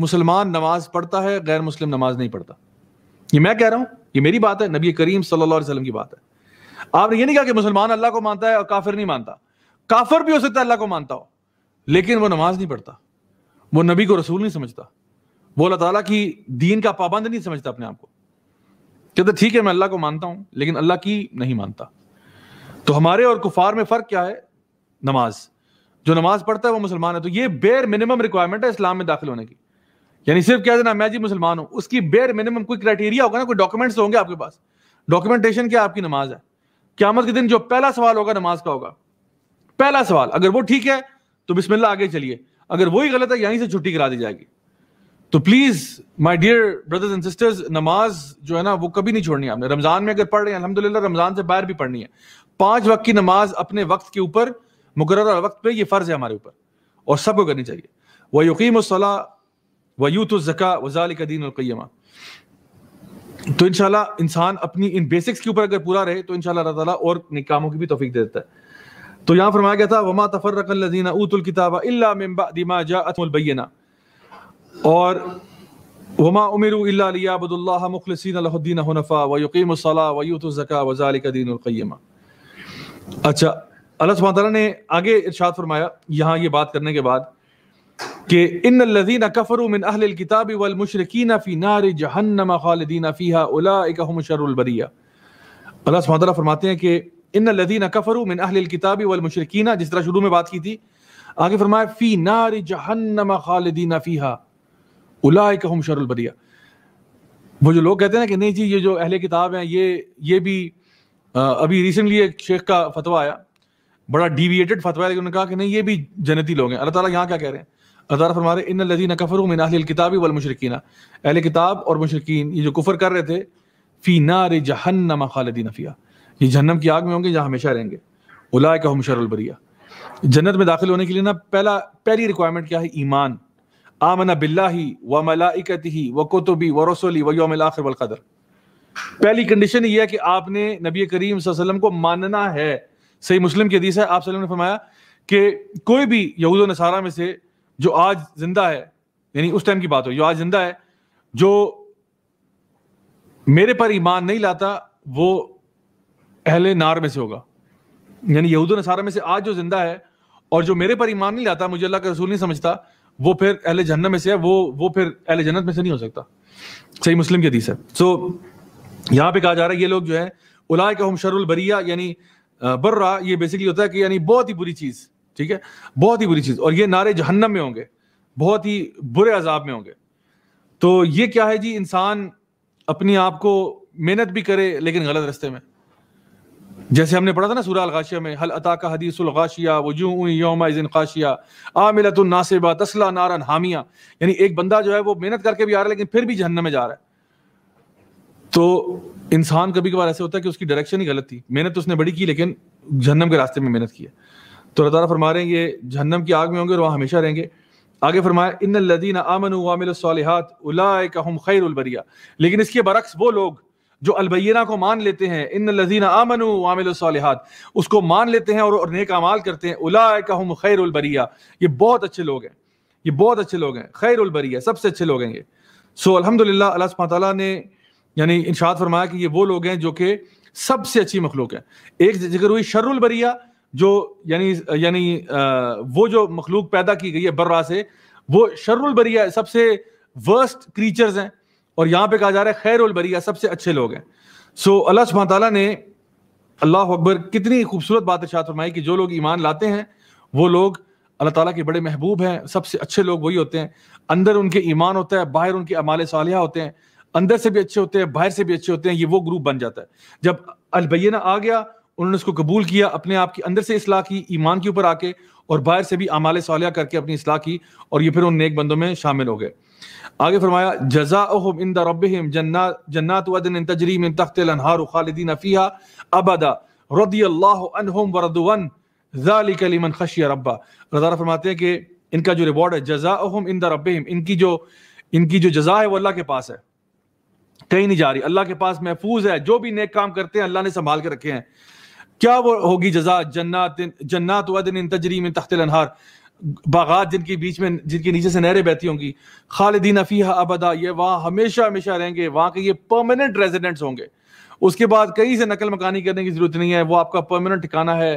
मुसलमान नमाज पढ़ता है गैर मुस्लिम नमाज नहीं पढ़ता ये मैं कह रहा हूं ये मेरी बात है नबी करीम सल्लल्लाहु अलैहि वसल्लम की बात है आपने ये नहीं कहा कि मुसलमान अल्लाह को मानता है और काफिर नहीं मानता काफिर भी हो सकता है अल्लाह को मानता हो लेकिन वो नमाज नहीं पढ़ता वो नबी को रसूल नहीं समझता वो अल्लाह ताला की दीन का पाबंद नहीं समझता अपने आप को कहते ठीक है मैं अल्लाह को मानता हूँ लेकिन अल्लाह की नहीं मानता तो हमारे और कुफार में फ़र्क क्या है नमाज जो नमाज पढ़ता है वो मुसलमान है तो ये बेर मिनिमम रिक्वायरमेंट है इस्लाम में दाखिल होने की यानी सिर्फ कह देना मैं जी मुसलमान हूं उसकी बेर मिनिमम कोई क्राइटेरिया होगा ना कोई डॉक्यूमेंट्स तो होंगे आपके पास डॉक्यूमेंटेशन क्या आपकी नमाज है क्यामत के दिन जो पहला सवाल होगा नमाज का होगा पहला सवाल अगर वो ठीक है तो बिस्मिल्ला आगे चलिए अगर वही गलत है यहीं से छुट्टी करा दी जाएगी तो please my dear brothers and sisters नमाज जो है ना वो कभी नहीं छोड़नी आपने रमजान में अगर पढ़ रहे हैं अलहमदुल्ला रमजान से बाहर भी पढ़नी है पांच वक्त की नमाज अपने वक्त के ऊपर मुकर वक्त पे ये फर्ज है हमारे ऊपर और सबको करनी चाहिए वह यकीम सलाह वयूत ज़क़ा वजालिक दीन अलकैमा तो इनशाला इंसान अपनी इन बेसिक्स के ऊपर अगर पूरा रहे तो इनशाला ताला और निकामों की भी तोफीक दे देता है तो यहाँ फरमाया गया था वमा तफरकलजीना ऊतुल किताबा इल्ला मिन बअदि मा जाअतहुल बय्यिना और वमा उमिरू इल्ला लियाबुदुल्लाह मुखलिसीन लहुद्दीन व युकीमुस सला व यूतुज़ ज़का व अच्छा अल्लाह सुब्हान तआला ने आगे इरशाद फरमाया यहाँ ये बात करने के बाद कि इन लजीन कफरुमिन अहल किताब वल मुशरकिन फ़ी नार जहन्नम खालदीन फ़ीहा हम उलाबरिया अल्लाह सुबह फरमाते हैं कि इन लदीन कफरुमिन अहल किताब वल मुशरकिन जिस तरह शुरू में बात की थी आगे फरमाया फ़ी नार जहन्नम खालदीन फ़ीहा हम शरबरिया वो जो लोग कहते हैं ना कि नहीं जी ये जो अहल किताब हैं ये ये भी आ, अभी रिसेंटली एक शेख का फतवा आया बड़ा डिविएटेड फतवा है लेकिन उन्होंने कहा कि नहीं ये भी जनती लोग हैं अल्लाह ताला यहाँ क्या कह रहे हैं अल्लाह फरमा रहे इन लजीन कफर मिन अहल किताबी वल मुशरकिन अहल किताब और मुशरकिन ये जो कुफर कर रहे थे फ़ी नार जहन्नम खालदीन फ़िया ये जहन्नम की आग में होंगे जहाँ हमेशा रहेंगे उलाय का हम शरबरिया जन्नत में दाखिल होने के लिए ना पहला पहली रिक्वायरमेंट क्या है ईमान आमना बिल्ला ही व मलाइकत ही व कोतुबी व रसोली व योम आखिर वलकदर पहली कंडीशन ये है कि आपने नबी करीम वसल्लम को मानना है सही मुस्लिम के हदीस है आप सल्लम ने फरमाया कि कोई भी यहूद नसारा में से जो आज जिंदा है यानी उस टाइम की बात हो जो आज जिंदा है जो मेरे पर ईमान नहीं लाता वो अहले नार में से होगा यानी यहूद नसारा में से आज जो जिंदा है और जो मेरे पर ईमान नहीं लाता मुझे अल्लाह का रसूल नहीं समझता वो फिर अहले जन्नत में से है वो वो फिर अहले जन्नत में से नहीं हो सकता सही मुस्लिम की हदीस है सो so, यहाँ पे कहा जा रहा है ये लोग जो है उलाय का हम शरुल बरिया यानी बर्रा ये बेसिकली होता है कि यानी बहुत ही बुरी चीज़ ठीक है बहुत ही बुरी चीज़ और ये नारे जहन्नम में होंगे बहुत ही बुरे अजाब में होंगे तो ये क्या है जी इंसान अपने आप को मेहनत भी करे लेकिन गलत रस्ते में जैसे हमने पढ़ा था ना सूरा अलगाशिया में हल अता का हदीसुलगाशिया वजूँ योमा ख़ाशिया तो नासिबा तसला नारन हामिया यानी एक बंदा जो है वो मेहनत करके भी आ रहा है लेकिन फिर भी जहन्नम में जा रहा है तो इंसान कभी कभार ऐसे होता है कि उसकी डायरेक्शन ही गलत थी मेहनत तो उसने बड़ी की लेकिन जहन्नम के रास्ते में मेहनत की है तो अल्लाह ताला फरमा रहे हैं ये जहन्नम की आग में होंगे और वहाँ हमेशा रहेंगे आगे फरमाया इन लदीन आमन वामिलसालहत उलाम खैर उलबरिया लेकिन इसके बरक्स वो लोग जो अलबैना को मान लेते हैं इन लदीन आमन वामिलसालहत उसको मान लेते हैं और, और नेक अमाल करते हैं उलाम खैर खैरबरिया ये बहुत अच्छे लोग हैं ये बहुत अच्छे लोग हैं खैरबरिया सबसे अच्छे लोग हैं ये सो अलहमदिल्ला अल्लाह ताली ने यानी इनशाद फरमाया कि ये वो लोग हैं जो कि सबसे अच्छी मखलूक है एक जिक्र हुई शर्रबरिया जो यानी यानी वो जो मखलूक पैदा की गई है बर्रा से वो शर्रुल बरिया सबसे वर्स्ट क्रीचर्स हैं और यहाँ पे कहा जा रहा है खैरुल बरिया सबसे अच्छे लोग हैं सो अल्लाह सुबह ताली ने अल्लाह अकबर कितनी खूबसूरत बात इर्शाद फरमाई कि जो लोग ईमान लाते हैं वो लोग अल्लाह ताला के बड़े महबूब हैं सबसे अच्छे लोग वही होते हैं अंदर उनके ईमान होता है बाहर उनके अमाल सालिया होते हैं अंदर से भी अच्छे होते हैं बाहर से भी अच्छे होते हैं ये वो ग्रुप बन जाता है जब अलबैना आ गया उन्होंने उसको कबूल किया अपने आप की अंदर से इसलाह की ईमान के ऊपर आके और बाहर से भी आमाले सालिया करके अपनी इसलाह की और ये फिर उन नेक बंदों में शामिल हो गए आगे फरमाया जजा इंदा रबहम जन्ना जन्नात तजरीम तख्तलहार खालिदीन फ़ीहा अबदा रदी अल्लाह खशिया रब्बा रज़ा फरमाते हैं कि इनका जो रिवॉर्ड है जजा इन रबहम इनकी जो इनकी जो जजा है वो अल्लाह के पास है कहीं नहीं जा रही अल्लाह के पास महफूज है जो भी नेक काम करते हैं अल्लाह ने संभाल के रखे हैं क्या वो होगी जजा जन्नात जन्नात दिन इन तजरी में तख्त अनहार बागात जिनके बीच में जिनके नीचे से नहरें बहती होंगी खालिदीन अफीहा अबदा ये वहाँ हमेशा हमेशा रहेंगे वहाँ के ये परमानेंट रेजिडेंट्स होंगे उसके बाद कहीं से नकल मकानी करने की जरूरत नहीं है वो आपका परमानेंट ठिकाना है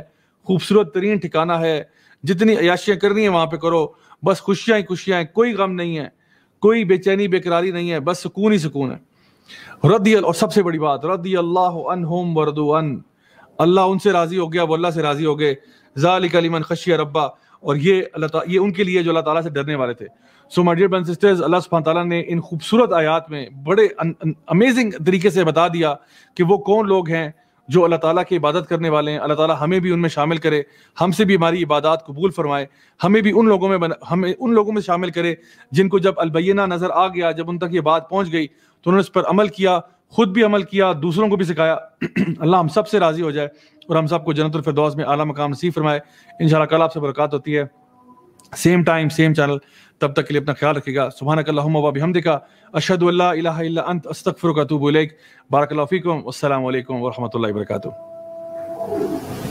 खूबसूरत तरीन ठिकाना है जितनी अयाशियाँ करनी है वहाँ पे करो बस खुशियाँ ही खुशियाँ हैं कोई गम नहीं है कोई बेचैनी बेकरारी नहीं है बस सुकून ही सुकून है रद्दी और सबसे बड़ी बात रद्दी अल्लाह होम वरदो अन अल्लाह उनसे राज़ी हो गया वो अल्लाह से राज़ी हो गए जालिकलीमन खशिया रब्बा और ये अल्लाह ये उनके लिए जो अल्लाह ताला से डरने वाले थे सो माय डियर बन सिस्टर्स अल्लाह सुभान ताला ने इन खूबसूरत आयात में बड़े अमेजिंग तरीके से बता दिया कि वो कौन लोग हैं जो अल्लाह ताला की इबादत करने वाले हैं अल्लाह ताला हमें भी उनमें शामिल करे हमसे भी हमारी इबादत कबूल फरमाए हमें भी उन लोगों में बन, हमें उन लोगों में शामिल करे जिनको जब अलबैना नज़र आ गया जब उन तक ये बात पहुँच गई तो उन्होंने इस पर अमल किया खुद भी अमल किया दूसरों को भी सिखाया अल्लाह हम सब से राज़ी हो जाए और हम सबको जन्नत में आला मकाम नसीब फरमाए इन कल आपसे बरकत होती है सेम टाइम सेम चैनल तब तक के लिए अपना ख्याल रखेगा सुबह अभी हम देखा अशद अस्तफ़र का तूबुल बारकलाफ़ीकम असल वरहमल वरक